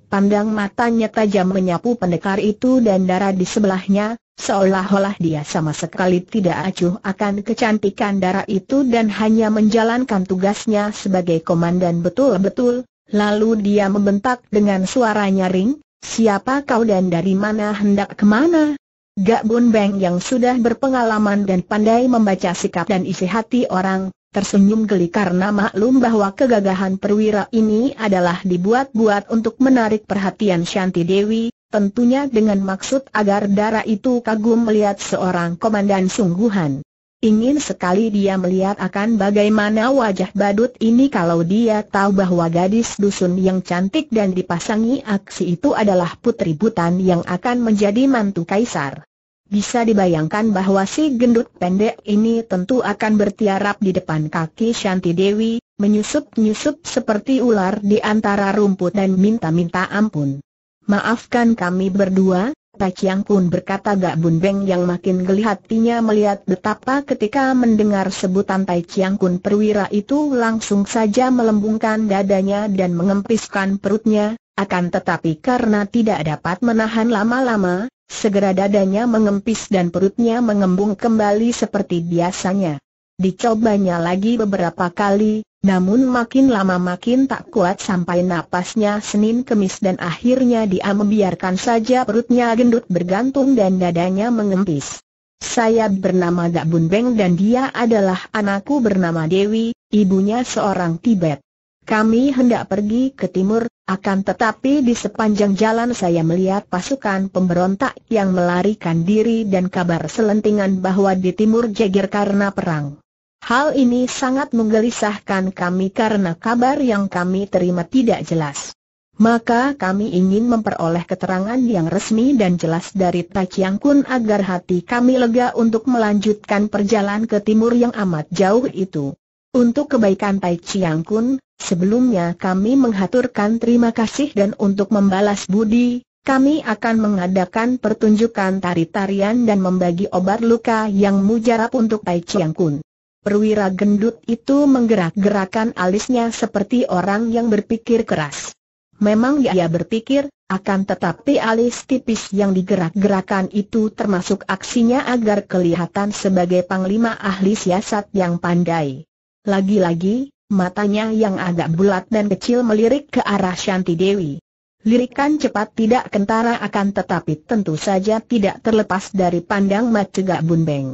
Pandang matanya tajam menyapu pendekar itu dan darah di sebelahnya, seolah-olah dia sama sekali tidak acuh akan kecantikan darah itu dan hanya menjalankan tugasnya sebagai komandan betul-betul. Lalu dia membentak dengan suara nyaring, siapa kau dan dari mana hendak kemana? Gak Bun Beng yang sudah berpengalaman dan pandai membaca sikap dan isi hati orang, tersenyum geli karena maklum bahwa kegagahan perwira ini adalah dibuat-buat untuk menarik perhatian Shanti Dewi, tentunya dengan maksud agar darah itu kagum melihat seorang komandan sungguhan. Ingin sekali dia melihat akan bagaimana wajah badut ini kalau dia tahu bahwa gadis dusun yang cantik dan dipasangi aksi itu adalah putri butan yang akan menjadi mantu kaisar. Bisa dibayangkan bahwa si gendut pendek ini tentu akan bertiarap di depan kaki Shanti Dewi, menyusup-nyusup seperti ular di antara rumput dan minta-minta ampun. Maafkan kami berdua, Tai Chiang pun berkata Gak Bun Beng yang makin geli hatinya melihat betapa ketika mendengar sebutan Tai Chiang Kun perwira itu langsung saja melembungkan dadanya dan mengempiskan perutnya, akan tetapi karena tidak dapat menahan lama-lama, segera dadanya mengempis dan perutnya mengembung kembali seperti biasanya. Dicobanya lagi beberapa kali, namun makin lama makin tak kuat sampai napasnya Senin Kemis dan akhirnya dia membiarkan saja perutnya gendut bergantung dan dadanya mengempis. Saya bernama Dak Bun Beng dan dia adalah anakku bernama Dewi, ibunya seorang Tibet. Kami hendak pergi ke timur, akan tetapi di sepanjang jalan saya melihat pasukan pemberontak yang melarikan diri dan kabar selentingan bahwa di timur jeger karena perang. Hal ini sangat menggelisahkan kami karena kabar yang kami terima tidak jelas. Maka kami ingin memperoleh keterangan yang resmi dan jelas dari Taciang Kun agar hati kami lega untuk melanjutkan perjalanan ke timur yang amat jauh itu. Untuk kebaikan Tai Chiang Kun, sebelumnya kami menghaturkan terima kasih dan untuk membalas budi, kami akan mengadakan pertunjukan tari-tarian dan membagi obat luka yang mujarab untuk Tai Chiang Kun. Perwira gendut itu menggerak-gerakan alisnya seperti orang yang berpikir keras. Memang ya, ia berpikir, akan tetapi alis tipis yang digerak-gerakan itu termasuk aksinya agar kelihatan sebagai panglima ahli siasat yang pandai. Lagi-lagi, matanya yang agak bulat dan kecil melirik ke arah Shanti Dewi. Lirikan cepat tidak kentara akan tetapi tentu saja tidak terlepas dari pandang bun Bunbeng.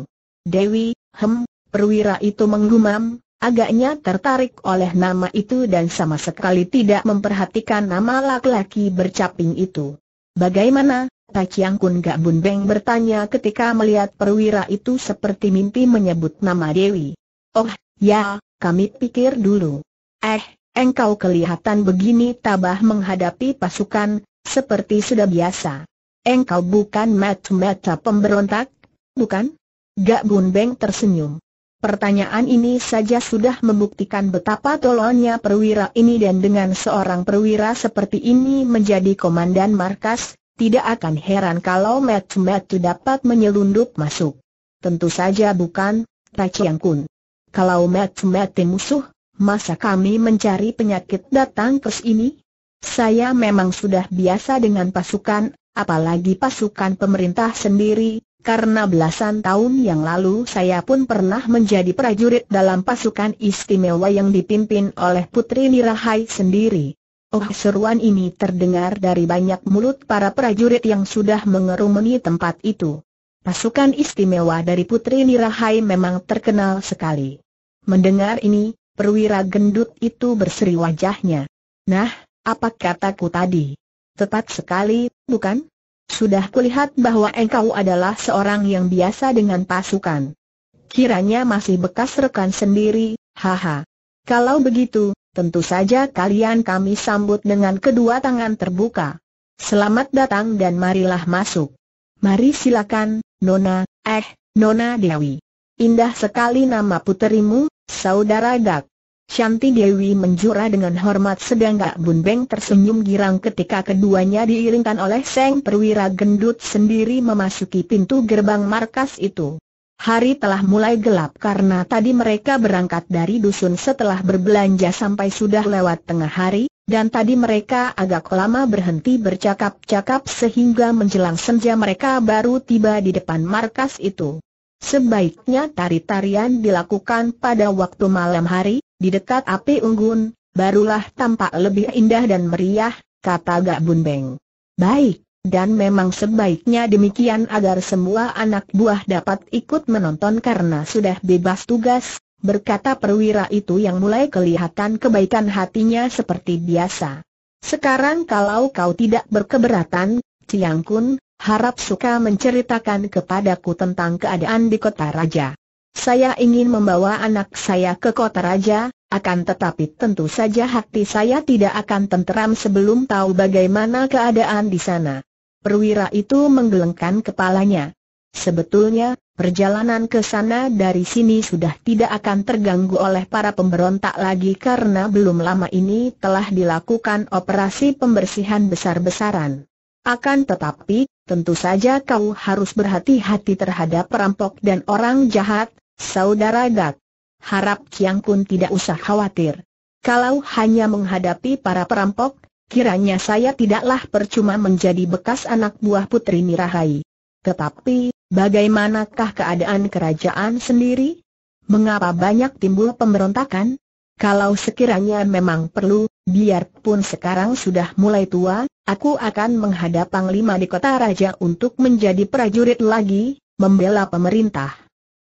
Dewi, hem, Perwira itu menggumam, agaknya tertarik oleh nama itu dan sama sekali tidak memperhatikan nama laki-laki bercaping itu. Bagaimana? Tachiang Kun Gak Bun Beng bertanya ketika melihat perwira itu seperti mimpi menyebut nama Dewi. Oh, ya, kami pikir dulu. Eh, engkau kelihatan begini tabah menghadapi pasukan, seperti sudah biasa. Engkau bukan mata-mata pemberontak, bukan? Gak Bun Beng tersenyum. Pertanyaan ini saja sudah membuktikan betapa tolonya perwira ini dan dengan seorang perwira seperti ini menjadi komandan markas, tidak akan heran kalau Mat Mat dapat menyelundup masuk. Tentu saja bukan, Tai Kun. Kalau Mat Mat musuh, masa kami mencari penyakit datang ke sini? Saya memang sudah biasa dengan pasukan, apalagi pasukan pemerintah sendiri, karena belasan tahun yang lalu saya pun pernah menjadi prajurit dalam pasukan istimewa yang dipimpin oleh Putri Nirahai sendiri. Oh seruan ini terdengar dari banyak mulut para prajurit yang sudah mengerumuni tempat itu. Pasukan istimewa dari Putri Nirahai memang terkenal sekali. Mendengar ini, perwira gendut itu berseri wajahnya. Nah, apa kataku tadi? Tepat sekali, bukan? Sudah kulihat bahwa engkau adalah seorang yang biasa dengan pasukan. Kiranya masih bekas rekan sendiri, haha. Kalau begitu, tentu saja kalian kami sambut dengan kedua tangan terbuka. Selamat datang dan marilah masuk. Mari silakan, Nona, eh, Nona Dewi. Indah sekali nama puterimu, saudara Gak. Shanti Dewi menjura dengan hormat sedang Gak Bun Beng tersenyum girang ketika keduanya diiringkan oleh Seng Perwira Gendut sendiri memasuki pintu gerbang markas itu. Hari telah mulai gelap karena tadi mereka berangkat dari dusun setelah berbelanja sampai sudah lewat tengah hari, dan tadi mereka agak lama berhenti bercakap-cakap sehingga menjelang senja mereka baru tiba di depan markas itu. Sebaiknya tari-tarian dilakukan pada waktu malam hari, di dekat api unggun, barulah tampak lebih indah dan meriah, kata Gak Bunbeng. Baik, dan memang sebaiknya demikian agar semua anak buah dapat ikut menonton karena sudah bebas tugas, berkata perwira itu yang mulai kelihatan kebaikan hatinya seperti biasa. Sekarang kalau kau tidak berkeberatan, Ciang harap suka menceritakan kepadaku tentang keadaan di kota raja. Saya ingin membawa anak saya ke kota raja, akan tetapi tentu saja hati saya tidak akan tenteram sebelum tahu bagaimana keadaan di sana. Perwira itu menggelengkan kepalanya. Sebetulnya, perjalanan ke sana dari sini sudah tidak akan terganggu oleh para pemberontak lagi karena belum lama ini telah dilakukan operasi pembersihan besar-besaran. Akan tetapi, tentu saja kau harus berhati-hati terhadap perampok dan orang jahat, Saudara Gak, harap Kiang Kun tidak usah khawatir. Kalau hanya menghadapi para perampok, kiranya saya tidaklah percuma menjadi bekas anak buah Putri Mirahi. Tetapi, bagaimanakah keadaan kerajaan sendiri? Mengapa banyak timbul pemberontakan? Kalau sekiranya memang perlu, biarpun sekarang sudah mulai tua, aku akan menghadap Panglima di kota Raja untuk menjadi prajurit lagi, membela pemerintah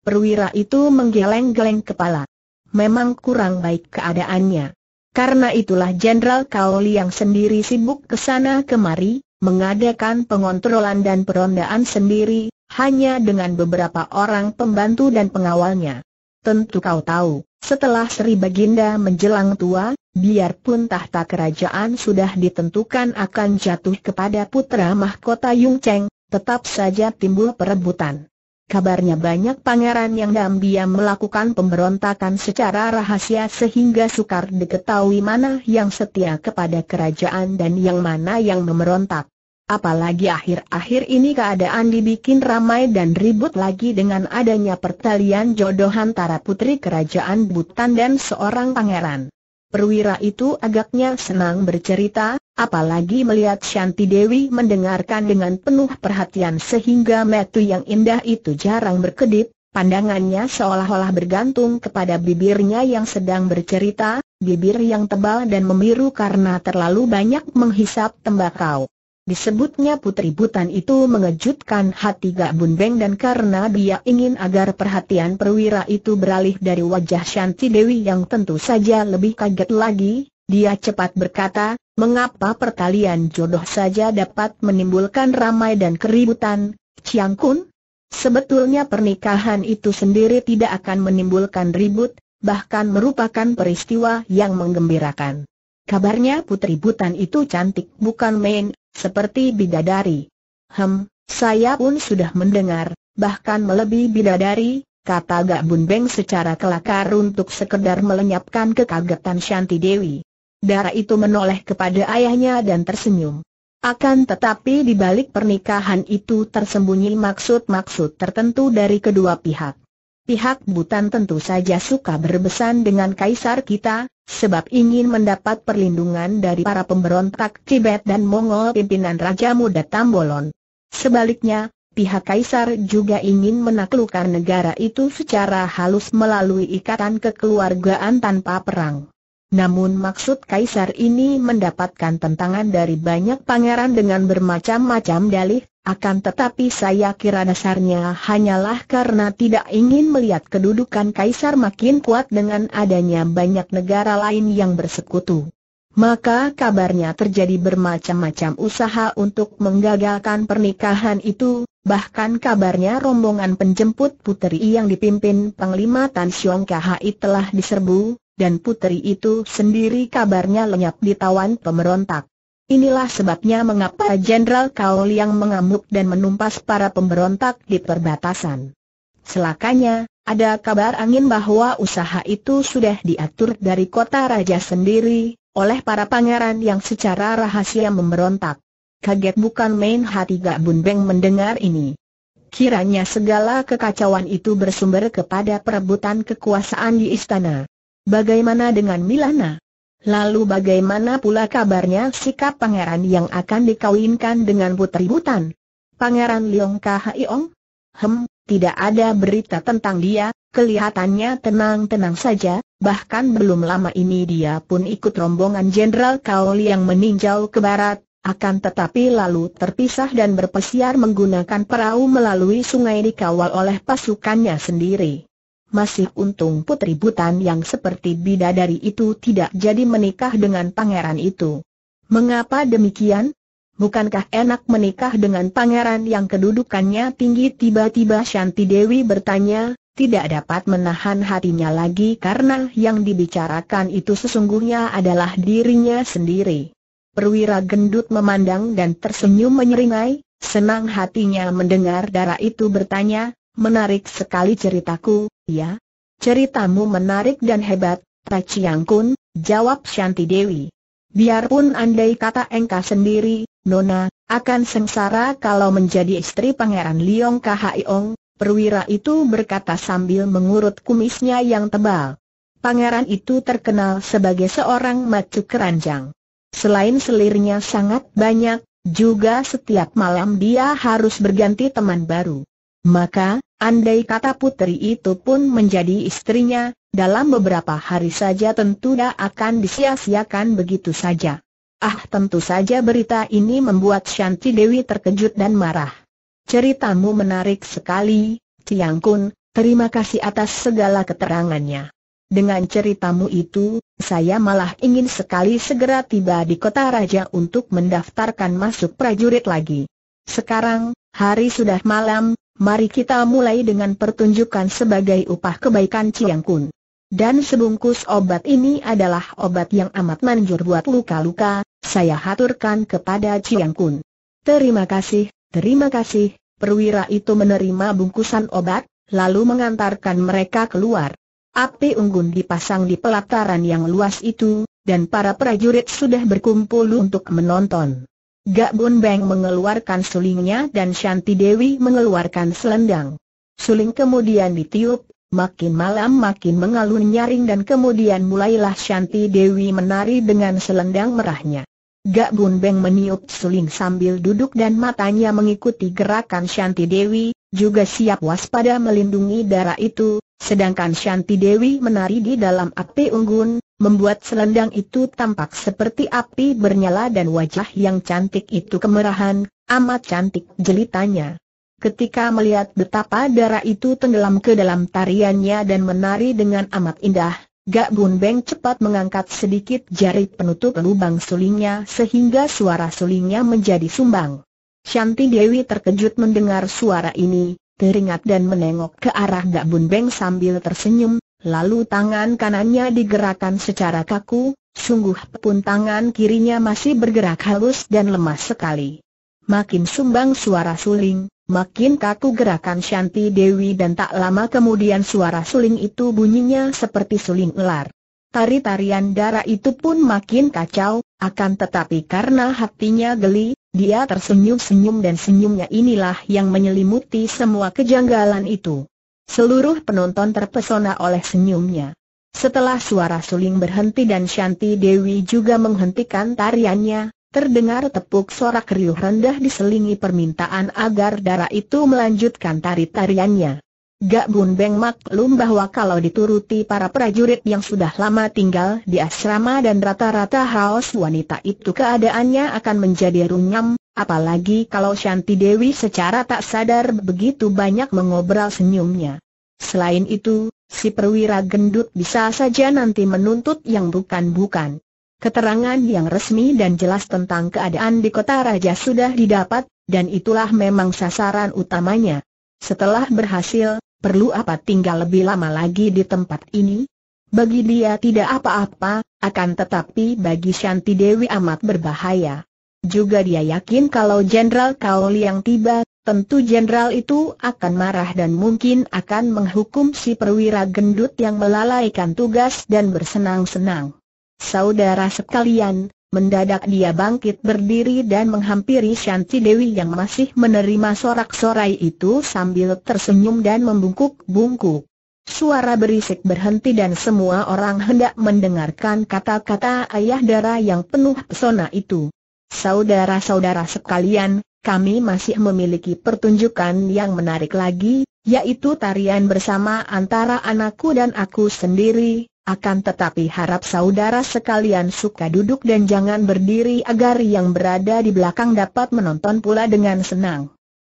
perwira itu menggeleng-geleng kepala. Memang kurang baik keadaannya. Karena itulah Jenderal Kaoli yang sendiri sibuk ke sana kemari, mengadakan pengontrolan dan perondaan sendiri, hanya dengan beberapa orang pembantu dan pengawalnya. Tentu kau tahu, setelah Sri Baginda menjelang tua, biarpun tahta kerajaan sudah ditentukan akan jatuh kepada putra mahkota Yung Cheng, tetap saja timbul perebutan. Kabarnya banyak pangeran yang diam-diam melakukan pemberontakan secara rahasia sehingga sukar diketahui mana yang setia kepada kerajaan dan yang mana yang memberontak. Apalagi akhir-akhir ini keadaan dibikin ramai dan ribut lagi dengan adanya pertalian jodoh antara putri kerajaan Butan dan seorang pangeran. Perwira itu agaknya senang bercerita, Apalagi melihat Shanti Dewi mendengarkan dengan penuh perhatian sehingga metu yang indah itu jarang berkedip, pandangannya seolah-olah bergantung kepada bibirnya yang sedang bercerita, bibir yang tebal dan memiru karena terlalu banyak menghisap tembakau. Disebutnya putri butan itu mengejutkan hati Gak Bun dan karena dia ingin agar perhatian perwira itu beralih dari wajah Shanti Dewi yang tentu saja lebih kaget lagi, dia cepat berkata, Mengapa pertalian jodoh saja dapat menimbulkan ramai dan keributan, Chiang Kun? Sebetulnya pernikahan itu sendiri tidak akan menimbulkan ribut, bahkan merupakan peristiwa yang menggembirakan. Kabarnya putri butan itu cantik bukan main, seperti bidadari. Hem, saya pun sudah mendengar, bahkan melebihi bidadari, kata Gak Bun Beng secara kelakar untuk sekedar melenyapkan kekagetan Shanti Dewi. Darah itu menoleh kepada ayahnya dan tersenyum. Akan tetapi di balik pernikahan itu tersembunyi maksud-maksud tertentu dari kedua pihak. Pihak Butan tentu saja suka berbesan dengan kaisar kita, sebab ingin mendapat perlindungan dari para pemberontak Tibet dan Mongol pimpinan Raja Muda Tambolon. Sebaliknya, pihak kaisar juga ingin menaklukkan negara itu secara halus melalui ikatan kekeluargaan tanpa perang. Namun maksud kaisar ini mendapatkan tentangan dari banyak pangeran dengan bermacam-macam dalih, akan tetapi saya kira dasarnya hanyalah karena tidak ingin melihat kedudukan kaisar makin kuat dengan adanya banyak negara lain yang bersekutu. Maka kabarnya terjadi bermacam-macam usaha untuk menggagalkan pernikahan itu, bahkan kabarnya rombongan penjemput putri yang dipimpin Panglima Tan Siong Khai telah diserbu, dan putri itu sendiri kabarnya lenyap ditawan pemberontak. Inilah sebabnya mengapa Jenderal Kaul yang mengamuk dan menumpas para pemberontak di perbatasan. Selakanya, ada kabar angin bahwa usaha itu sudah diatur dari kota raja sendiri, oleh para pangeran yang secara rahasia memberontak. Kaget bukan main hati Gak Beng mendengar ini. Kiranya segala kekacauan itu bersumber kepada perebutan kekuasaan di istana. Bagaimana dengan Milana? Lalu bagaimana pula kabarnya sikap pangeran yang akan dikawinkan dengan putri Butan? Pangeran Leong Kahiong? Hem, tidak ada berita tentang dia, kelihatannya tenang-tenang saja, bahkan belum lama ini dia pun ikut rombongan Jenderal Kaoli yang meninjau ke barat, akan tetapi lalu terpisah dan berpesiar menggunakan perahu melalui sungai dikawal oleh pasukannya sendiri masih untung putri butan yang seperti bidadari itu tidak jadi menikah dengan pangeran itu. Mengapa demikian? Bukankah enak menikah dengan pangeran yang kedudukannya tinggi tiba-tiba Shanti Dewi bertanya, tidak dapat menahan hatinya lagi karena yang dibicarakan itu sesungguhnya adalah dirinya sendiri. Perwira gendut memandang dan tersenyum menyeringai, senang hatinya mendengar darah itu bertanya, menarik sekali ceritaku, Ya, ceritamu menarik dan hebat, Tachiang Kun, jawab Shanti Dewi. Biarpun andai kata engkau sendiri, Nona, akan sengsara kalau menjadi istri Pangeran Liong Khaiyong, perwira itu berkata sambil mengurut kumisnya yang tebal. Pangeran itu terkenal sebagai seorang macu keranjang. Selain selirnya sangat banyak, juga setiap malam dia harus berganti teman baru. Maka, andai kata putri itu pun menjadi istrinya, dalam beberapa hari saja tentu tidak akan disia-siakan begitu saja. Ah tentu saja berita ini membuat Shanti Dewi terkejut dan marah. Ceritamu menarik sekali, Tiang Kun, terima kasih atas segala keterangannya. Dengan ceritamu itu, saya malah ingin sekali segera tiba di kota raja untuk mendaftarkan masuk prajurit lagi. Sekarang, hari sudah malam, mari kita mulai dengan pertunjukan sebagai upah kebaikan Chiang Kun. Dan sebungkus obat ini adalah obat yang amat manjur buat luka-luka, saya haturkan kepada Chiang Kun. Terima kasih, terima kasih, perwira itu menerima bungkusan obat, lalu mengantarkan mereka keluar. Api unggun dipasang di pelataran yang luas itu, dan para prajurit sudah berkumpul untuk menonton. Gak Bun Beng mengeluarkan sulingnya dan Shanti Dewi mengeluarkan selendang. Suling kemudian ditiup, makin malam makin mengalun nyaring dan kemudian mulailah Shanti Dewi menari dengan selendang merahnya. Gak Bun Beng meniup suling sambil duduk dan matanya mengikuti gerakan Shanti Dewi, juga siap waspada melindungi darah itu, sedangkan Shanti Dewi menari di dalam api unggun, membuat selendang itu tampak seperti api bernyala dan wajah yang cantik itu kemerahan, amat cantik jelitanya. Ketika melihat betapa darah itu tenggelam ke dalam tariannya dan menari dengan amat indah, Gak Bun Beng cepat mengangkat sedikit jari penutup lubang sulingnya sehingga suara sulingnya menjadi sumbang. Shanti Dewi terkejut mendengar suara ini, teringat dan menengok ke arah Gak Bun Beng sambil tersenyum, Lalu tangan kanannya digerakkan secara kaku, sungguh pun tangan kirinya masih bergerak halus dan lemah sekali. Makin sumbang suara suling, makin kaku gerakan Shanti Dewi dan tak lama kemudian suara suling itu bunyinya seperti suling ular. Tari-tarian darah itu pun makin kacau, akan tetapi karena hatinya geli, dia tersenyum-senyum dan senyumnya inilah yang menyelimuti semua kejanggalan itu. Seluruh penonton terpesona oleh senyumnya. Setelah suara suling berhenti dan Shanti Dewi juga menghentikan tariannya, terdengar tepuk sorak riuh rendah diselingi permintaan agar darah itu melanjutkan tari-tariannya. Gak Bun Beng maklum bahwa kalau dituruti para prajurit yang sudah lama tinggal di asrama dan rata-rata haus wanita itu keadaannya akan menjadi runyam, Apalagi kalau Shanti Dewi secara tak sadar begitu banyak mengobrol senyumnya. Selain itu, si perwira gendut bisa saja nanti menuntut yang bukan-bukan. Keterangan yang resmi dan jelas tentang keadaan di kota raja sudah didapat, dan itulah memang sasaran utamanya. Setelah berhasil, perlu apa tinggal lebih lama lagi di tempat ini? Bagi dia tidak apa-apa, akan tetapi bagi Shanti Dewi amat berbahaya. Juga dia yakin kalau Jenderal Kao yang tiba, tentu jenderal itu akan marah dan mungkin akan menghukum si perwira gendut yang melalaikan tugas dan bersenang-senang. Saudara sekalian, Mendadak dia bangkit berdiri dan menghampiri Shanti Dewi yang masih menerima sorak-sorai itu sambil tersenyum dan membungkuk-bungkuk. Suara berisik berhenti dan semua orang hendak mendengarkan kata-kata ayah dara yang penuh pesona itu. Saudara-saudara sekalian, kami masih memiliki pertunjukan yang menarik lagi, yaitu tarian bersama antara anakku dan aku sendiri, akan tetapi harap saudara sekalian suka duduk dan jangan berdiri agar yang berada di belakang dapat menonton pula dengan senang.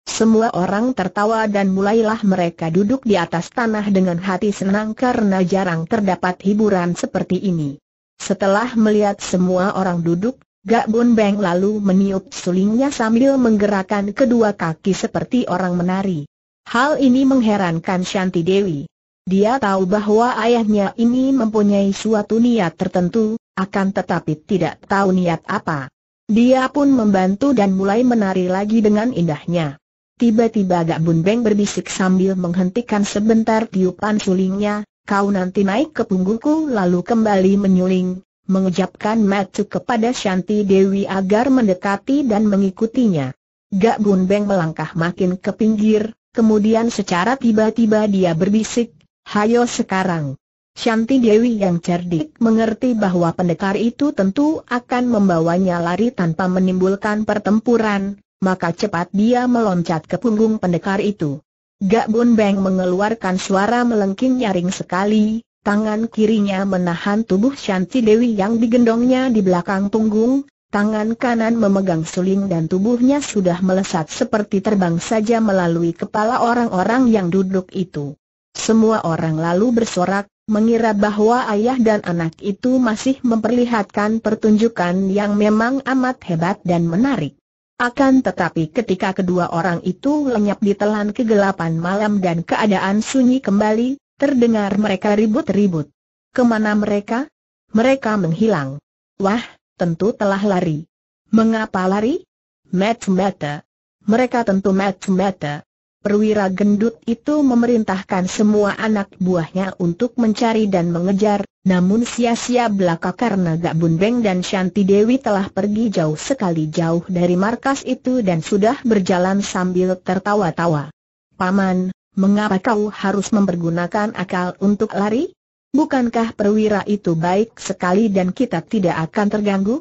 Semua orang tertawa dan mulailah mereka duduk di atas tanah dengan hati senang karena jarang terdapat hiburan seperti ini. Setelah melihat semua orang duduk, Gak Bun Beng lalu meniup sulingnya sambil menggerakkan kedua kaki seperti orang menari. Hal ini mengherankan Shanti Dewi. Dia tahu bahwa ayahnya ini mempunyai suatu niat tertentu, akan tetapi tidak tahu niat apa. Dia pun membantu dan mulai menari lagi dengan indahnya. Tiba-tiba Gak Bun Beng berbisik sambil menghentikan sebentar tiupan sulingnya, kau nanti naik ke punggungku lalu kembali menyuling, mengejapkan mata kepada Shanti Dewi agar mendekati dan mengikutinya. Gak Bun Beng melangkah makin ke pinggir, kemudian secara tiba-tiba dia berbisik, Hayo sekarang. Shanti Dewi yang cerdik mengerti bahwa pendekar itu tentu akan membawanya lari tanpa menimbulkan pertempuran, maka cepat dia meloncat ke punggung pendekar itu. Gak Bun Beng mengeluarkan suara melengking nyaring sekali, tangan kirinya menahan tubuh Shanti Dewi yang digendongnya di belakang punggung, tangan kanan memegang suling dan tubuhnya sudah melesat seperti terbang saja melalui kepala orang-orang yang duduk itu. Semua orang lalu bersorak, mengira bahwa ayah dan anak itu masih memperlihatkan pertunjukan yang memang amat hebat dan menarik. Akan tetapi ketika kedua orang itu lenyap ditelan kegelapan malam dan keadaan sunyi kembali, Terdengar mereka ribut-ribut. Kemana mereka? Mereka menghilang. Wah, tentu telah lari. Mengapa lari? met mata. Mereka tentu met mata. Perwira gendut itu memerintahkan semua anak buahnya untuk mencari dan mengejar, namun sia-sia belaka karena Gak Beng dan Shanti Dewi telah pergi jauh sekali jauh dari markas itu dan sudah berjalan sambil tertawa-tawa. Paman, mengapa kau harus mempergunakan akal untuk lari? Bukankah perwira itu baik sekali dan kita tidak akan terganggu?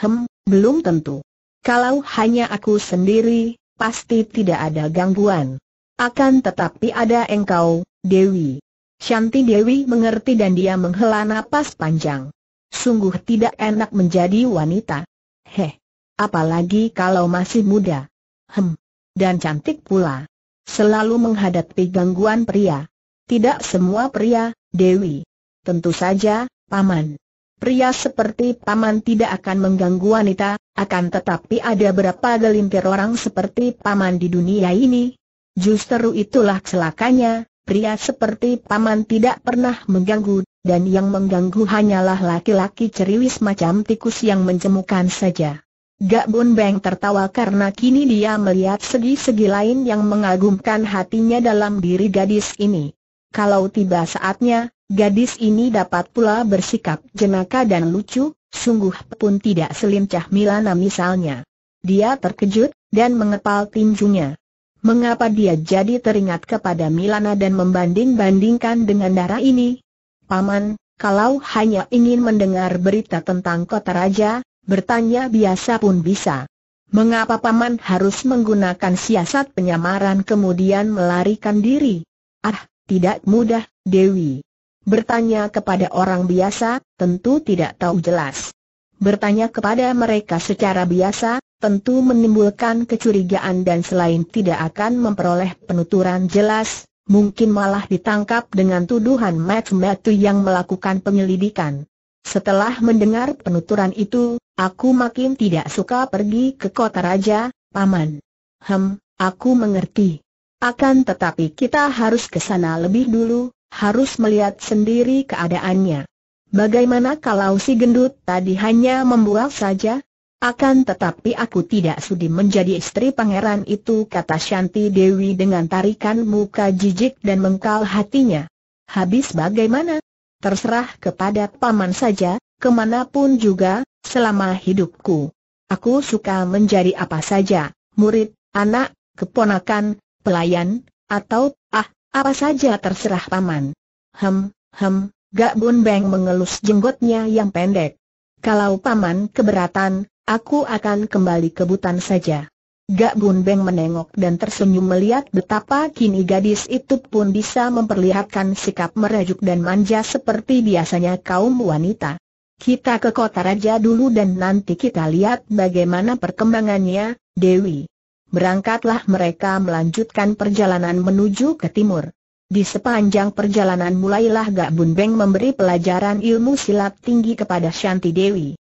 Hem, belum tentu. Kalau hanya aku sendiri, pasti tidak ada gangguan. Akan tetapi ada engkau, Dewi. Shanti Dewi mengerti dan dia menghela nafas panjang. Sungguh tidak enak menjadi wanita. Heh, apalagi kalau masih muda. Hem, dan cantik pula selalu menghadapi gangguan pria. Tidak semua pria, Dewi. Tentu saja, Paman. Pria seperti Paman tidak akan mengganggu wanita, akan tetapi ada berapa gelintir orang seperti Paman di dunia ini. Justru itulah celakanya, pria seperti Paman tidak pernah mengganggu, dan yang mengganggu hanyalah laki-laki ceriwis macam tikus yang menjemukan saja. Gak Bun Beng tertawa karena kini dia melihat segi-segi lain yang mengagumkan hatinya dalam diri gadis ini. Kalau tiba saatnya, gadis ini dapat pula bersikap jenaka dan lucu, sungguh pun tidak selincah Milana misalnya. Dia terkejut, dan mengepal tinjunya. Mengapa dia jadi teringat kepada Milana dan membanding-bandingkan dengan darah ini? Paman, kalau hanya ingin mendengar berita tentang kota raja, Bertanya biasa pun bisa. Mengapa paman harus menggunakan siasat penyamaran kemudian melarikan diri? Ah, tidak mudah, Dewi. Bertanya kepada orang biasa, tentu tidak tahu jelas. Bertanya kepada mereka secara biasa, tentu menimbulkan kecurigaan dan selain tidak akan memperoleh penuturan jelas, mungkin malah ditangkap dengan tuduhan Matt Matthew yang melakukan penyelidikan. Setelah mendengar penuturan itu, Aku makin tidak suka pergi ke kota raja, paman. Hem, aku mengerti. Akan tetapi kita harus ke sana lebih dulu, harus melihat sendiri keadaannya. Bagaimana kalau si gendut tadi hanya membual saja? Akan tetapi aku tidak sudi menjadi istri pangeran itu kata Shanti Dewi dengan tarikan muka jijik dan mengkal hatinya. Habis bagaimana? Terserah kepada paman saja, kemanapun juga, selama hidupku. Aku suka menjadi apa saja, murid, anak, keponakan, pelayan, atau, ah, apa saja terserah paman. Hem, hem, Gak Bun Beng mengelus jenggotnya yang pendek. Kalau paman keberatan, aku akan kembali ke Butan saja. Gak Bun Beng menengok dan tersenyum melihat betapa kini gadis itu pun bisa memperlihatkan sikap merajuk dan manja seperti biasanya kaum wanita. Kita ke kota raja dulu dan nanti kita lihat bagaimana perkembangannya, Dewi. Berangkatlah mereka melanjutkan perjalanan menuju ke timur. Di sepanjang perjalanan mulailah Gak Bunbeng memberi pelajaran ilmu silat tinggi kepada Shanti Dewi.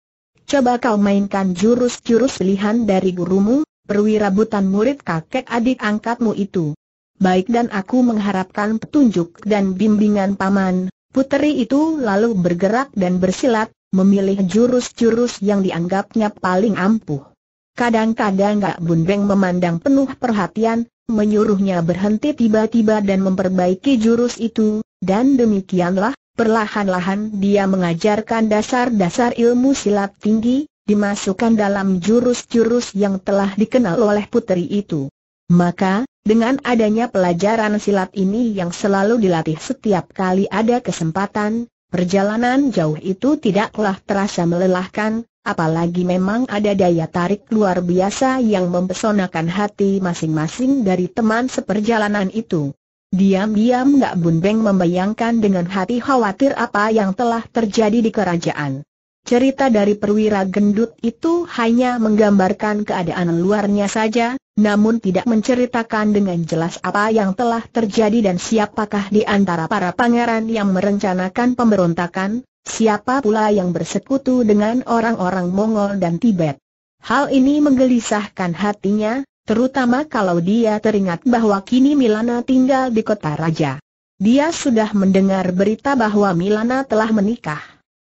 Coba kau mainkan jurus-jurus pilihan dari gurumu, perwira butan murid kakek adik angkatmu itu. Baik dan aku mengharapkan petunjuk dan bimbingan paman, puteri itu lalu bergerak dan bersilat, memilih jurus-jurus yang dianggapnya paling ampuh. Kadang-kadang Gak Beng memandang penuh perhatian, menyuruhnya berhenti tiba-tiba dan memperbaiki jurus itu, dan demikianlah, perlahan-lahan dia mengajarkan dasar-dasar ilmu silat tinggi, dimasukkan dalam jurus-jurus yang telah dikenal oleh putri itu. Maka, dengan adanya pelajaran silat ini yang selalu dilatih setiap kali ada kesempatan, Perjalanan jauh itu tidaklah terasa melelahkan, apalagi memang ada daya tarik luar biasa yang mempesonakan hati masing-masing dari teman seperjalanan itu. Diam-diam Gak Bun membayangkan dengan hati khawatir apa yang telah terjadi di kerajaan. Cerita dari perwira gendut itu hanya menggambarkan keadaan luarnya saja, namun tidak menceritakan dengan jelas apa yang telah terjadi dan siapakah di antara para pangeran yang merencanakan pemberontakan, siapa pula yang bersekutu dengan orang-orang Mongol dan Tibet. Hal ini menggelisahkan hatinya, terutama kalau dia teringat bahwa kini Milana tinggal di kota raja. Dia sudah mendengar berita bahwa Milana telah menikah.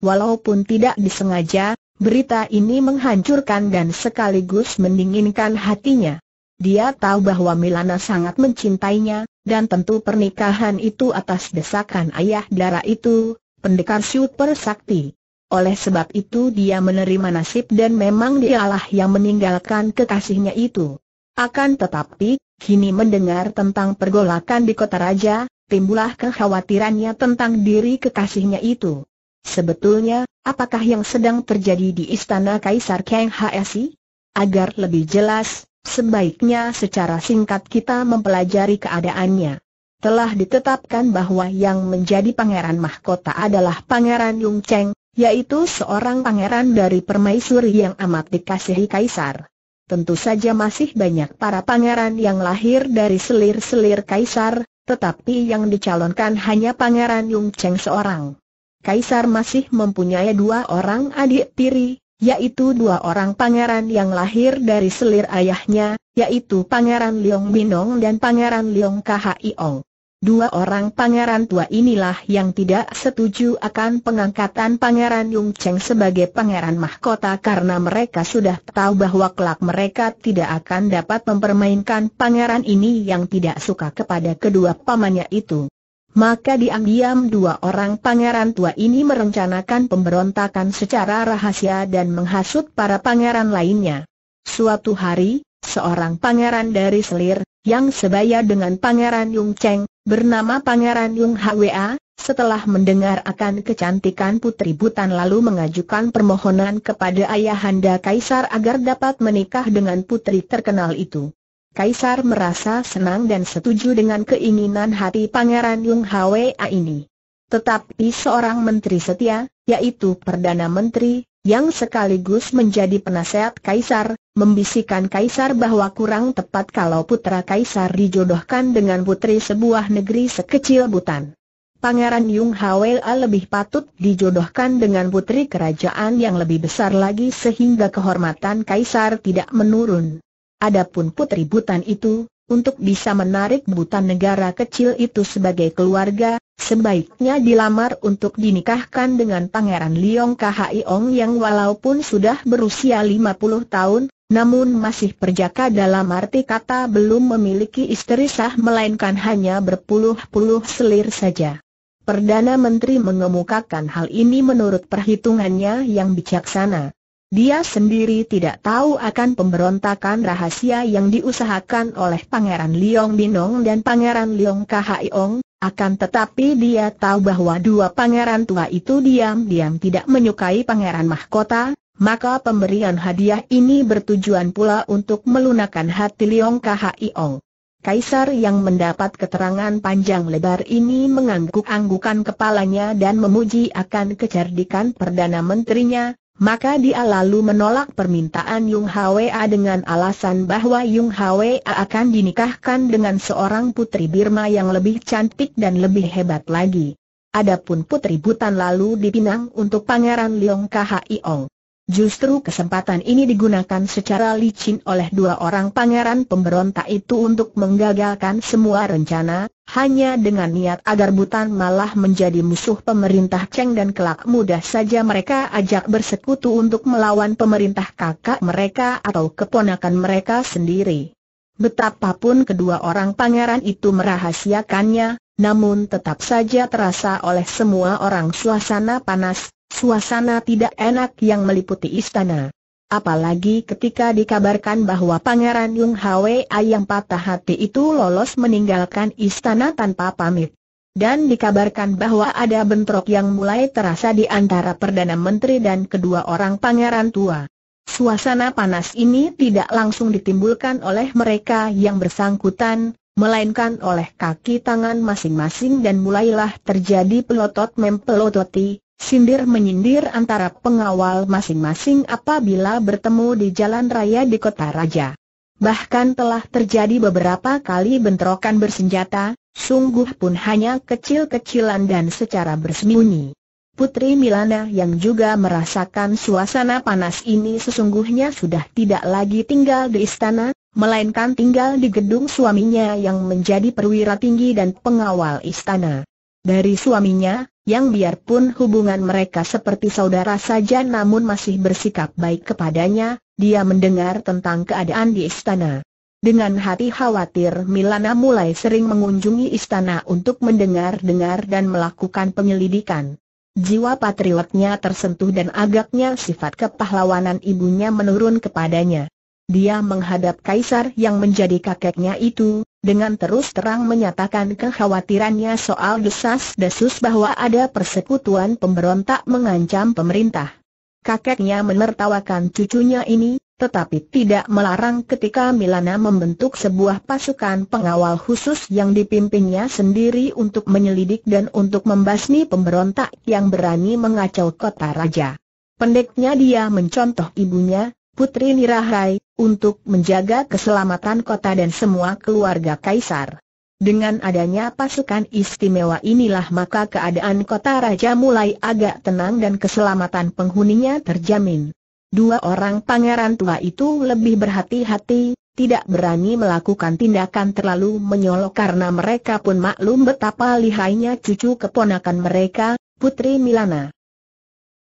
Walaupun tidak disengaja, berita ini menghancurkan dan sekaligus mendinginkan hatinya. Dia tahu bahwa Milana sangat mencintainya, dan tentu pernikahan itu atas desakan ayah dara itu, pendekar super sakti. Oleh sebab itu dia menerima nasib dan memang dialah yang meninggalkan kekasihnya itu. Akan tetapi, kini mendengar tentang pergolakan di kota raja, timbulah kekhawatirannya tentang diri kekasihnya itu. Sebetulnya, apakah yang sedang terjadi di istana Kaisar Kang HSI? Agar lebih jelas, sebaiknya secara singkat kita mempelajari keadaannya. Telah ditetapkan bahwa yang menjadi pangeran mahkota adalah Pangeran Yung Cheng, yaitu seorang pangeran dari permaisuri yang amat dikasihi kaisar. Tentu saja masih banyak para pangeran yang lahir dari selir-selir kaisar, tetapi yang dicalonkan hanya Pangeran Yung Cheng seorang. Kaisar masih mempunyai dua orang adik tiri, yaitu dua orang pangeran yang lahir dari selir ayahnya, yaitu Pangeran Liong Binong dan Pangeran Liong Iong. Dua orang pangeran tua inilah yang tidak setuju akan pengangkatan Pangeran Yung Cheng sebagai pangeran mahkota karena mereka sudah tahu bahwa kelak mereka tidak akan dapat mempermainkan pangeran ini yang tidak suka kepada kedua pamannya itu. Maka diam-diam dua orang pangeran tua ini merencanakan pemberontakan secara rahasia dan menghasut para pangeran lainnya. Suatu hari, seorang pangeran dari Selir, yang sebaya dengan pangeran Yung Cheng, bernama pangeran Yung Hwa, setelah mendengar akan kecantikan putri Butan lalu mengajukan permohonan kepada ayahanda kaisar agar dapat menikah dengan putri terkenal itu. Kaisar merasa senang dan setuju dengan keinginan hati Pangeran Yung Hwa ini. Tetapi seorang menteri setia, yaitu Perdana Menteri, yang sekaligus menjadi penasehat Kaisar, membisikkan Kaisar bahwa kurang tepat kalau putra Kaisar dijodohkan dengan putri sebuah negeri sekecil Butan. Pangeran Yung Hwa lebih patut dijodohkan dengan putri kerajaan yang lebih besar lagi sehingga kehormatan Kaisar tidak menurun. Adapun putri Butan itu, untuk bisa menarik Butan negara kecil itu sebagai keluarga, sebaiknya dilamar untuk dinikahkan dengan Pangeran Liong Ong yang walaupun sudah berusia 50 tahun, namun masih perjaka dalam arti kata belum memiliki istri sah melainkan hanya berpuluh-puluh selir saja. Perdana Menteri mengemukakan hal ini menurut perhitungannya yang bijaksana. Dia sendiri tidak tahu akan pemberontakan rahasia yang diusahakan oleh Pangeran Liong Binong dan Pangeran Liong Khiong, akan tetapi dia tahu bahwa dua pangeran tua itu diam-diam tidak menyukai Pangeran Mahkota, maka pemberian hadiah ini bertujuan pula untuk melunakan hati Liong Khiong. Kaisar yang mendapat keterangan panjang lebar ini mengangguk-anggukan kepalanya dan memuji akan kecerdikan Perdana Menterinya, maka dia lalu menolak permintaan Yung Hwa dengan alasan bahwa Yung Hwa akan dinikahkan dengan seorang putri Birma yang lebih cantik dan lebih hebat lagi. Adapun putri Butan lalu dipinang untuk Pangeran Leong Khiong. Justru kesempatan ini digunakan secara licin oleh dua orang pangeran pemberontak itu untuk menggagalkan semua rencana, hanya dengan niat agar Butan malah menjadi musuh pemerintah Cheng dan kelak mudah saja mereka ajak bersekutu untuk melawan pemerintah kakak mereka atau keponakan mereka sendiri. Betapapun kedua orang pangeran itu merahasiakannya, namun tetap saja terasa oleh semua orang suasana panas, Suasana tidak enak yang meliputi istana. Apalagi ketika dikabarkan bahwa Pangeran Yung Hwa yang patah hati itu lolos meninggalkan istana tanpa pamit. Dan dikabarkan bahwa ada bentrok yang mulai terasa di antara Perdana Menteri dan kedua orang pangeran tua. Suasana panas ini tidak langsung ditimbulkan oleh mereka yang bersangkutan, melainkan oleh kaki tangan masing-masing dan mulailah terjadi pelotot mempelototi, Sindir-menyindir antara pengawal masing-masing apabila bertemu di jalan raya di kota raja. Bahkan telah terjadi beberapa kali bentrokan bersenjata, sungguh pun hanya kecil-kecilan dan secara bersembunyi. Putri Milana yang juga merasakan suasana panas ini sesungguhnya sudah tidak lagi tinggal di istana, melainkan tinggal di gedung suaminya yang menjadi perwira tinggi dan pengawal istana. Dari suaminya, yang biarpun hubungan mereka seperti saudara saja namun masih bersikap baik kepadanya, dia mendengar tentang keadaan di istana. Dengan hati khawatir Milana mulai sering mengunjungi istana untuk mendengar-dengar dan melakukan penyelidikan. Jiwa patriotnya tersentuh dan agaknya sifat kepahlawanan ibunya menurun kepadanya. Dia menghadap kaisar yang menjadi kakeknya itu, dengan terus terang menyatakan kekhawatirannya soal desas-desus bahwa ada persekutuan pemberontak mengancam pemerintah. Kakeknya menertawakan cucunya ini, tetapi tidak melarang ketika Milana membentuk sebuah pasukan pengawal khusus yang dipimpinnya sendiri untuk menyelidik dan untuk membasmi pemberontak yang berani mengacau kota raja. Pendeknya dia mencontoh ibunya, Putri Nirahai, untuk menjaga keselamatan kota dan semua keluarga Kaisar. Dengan adanya pasukan istimewa inilah maka keadaan kota raja mulai agak tenang dan keselamatan penghuninya terjamin. Dua orang pangeran tua itu lebih berhati-hati, tidak berani melakukan tindakan terlalu menyolok karena mereka pun maklum betapa lihainya cucu keponakan mereka, Putri Milana.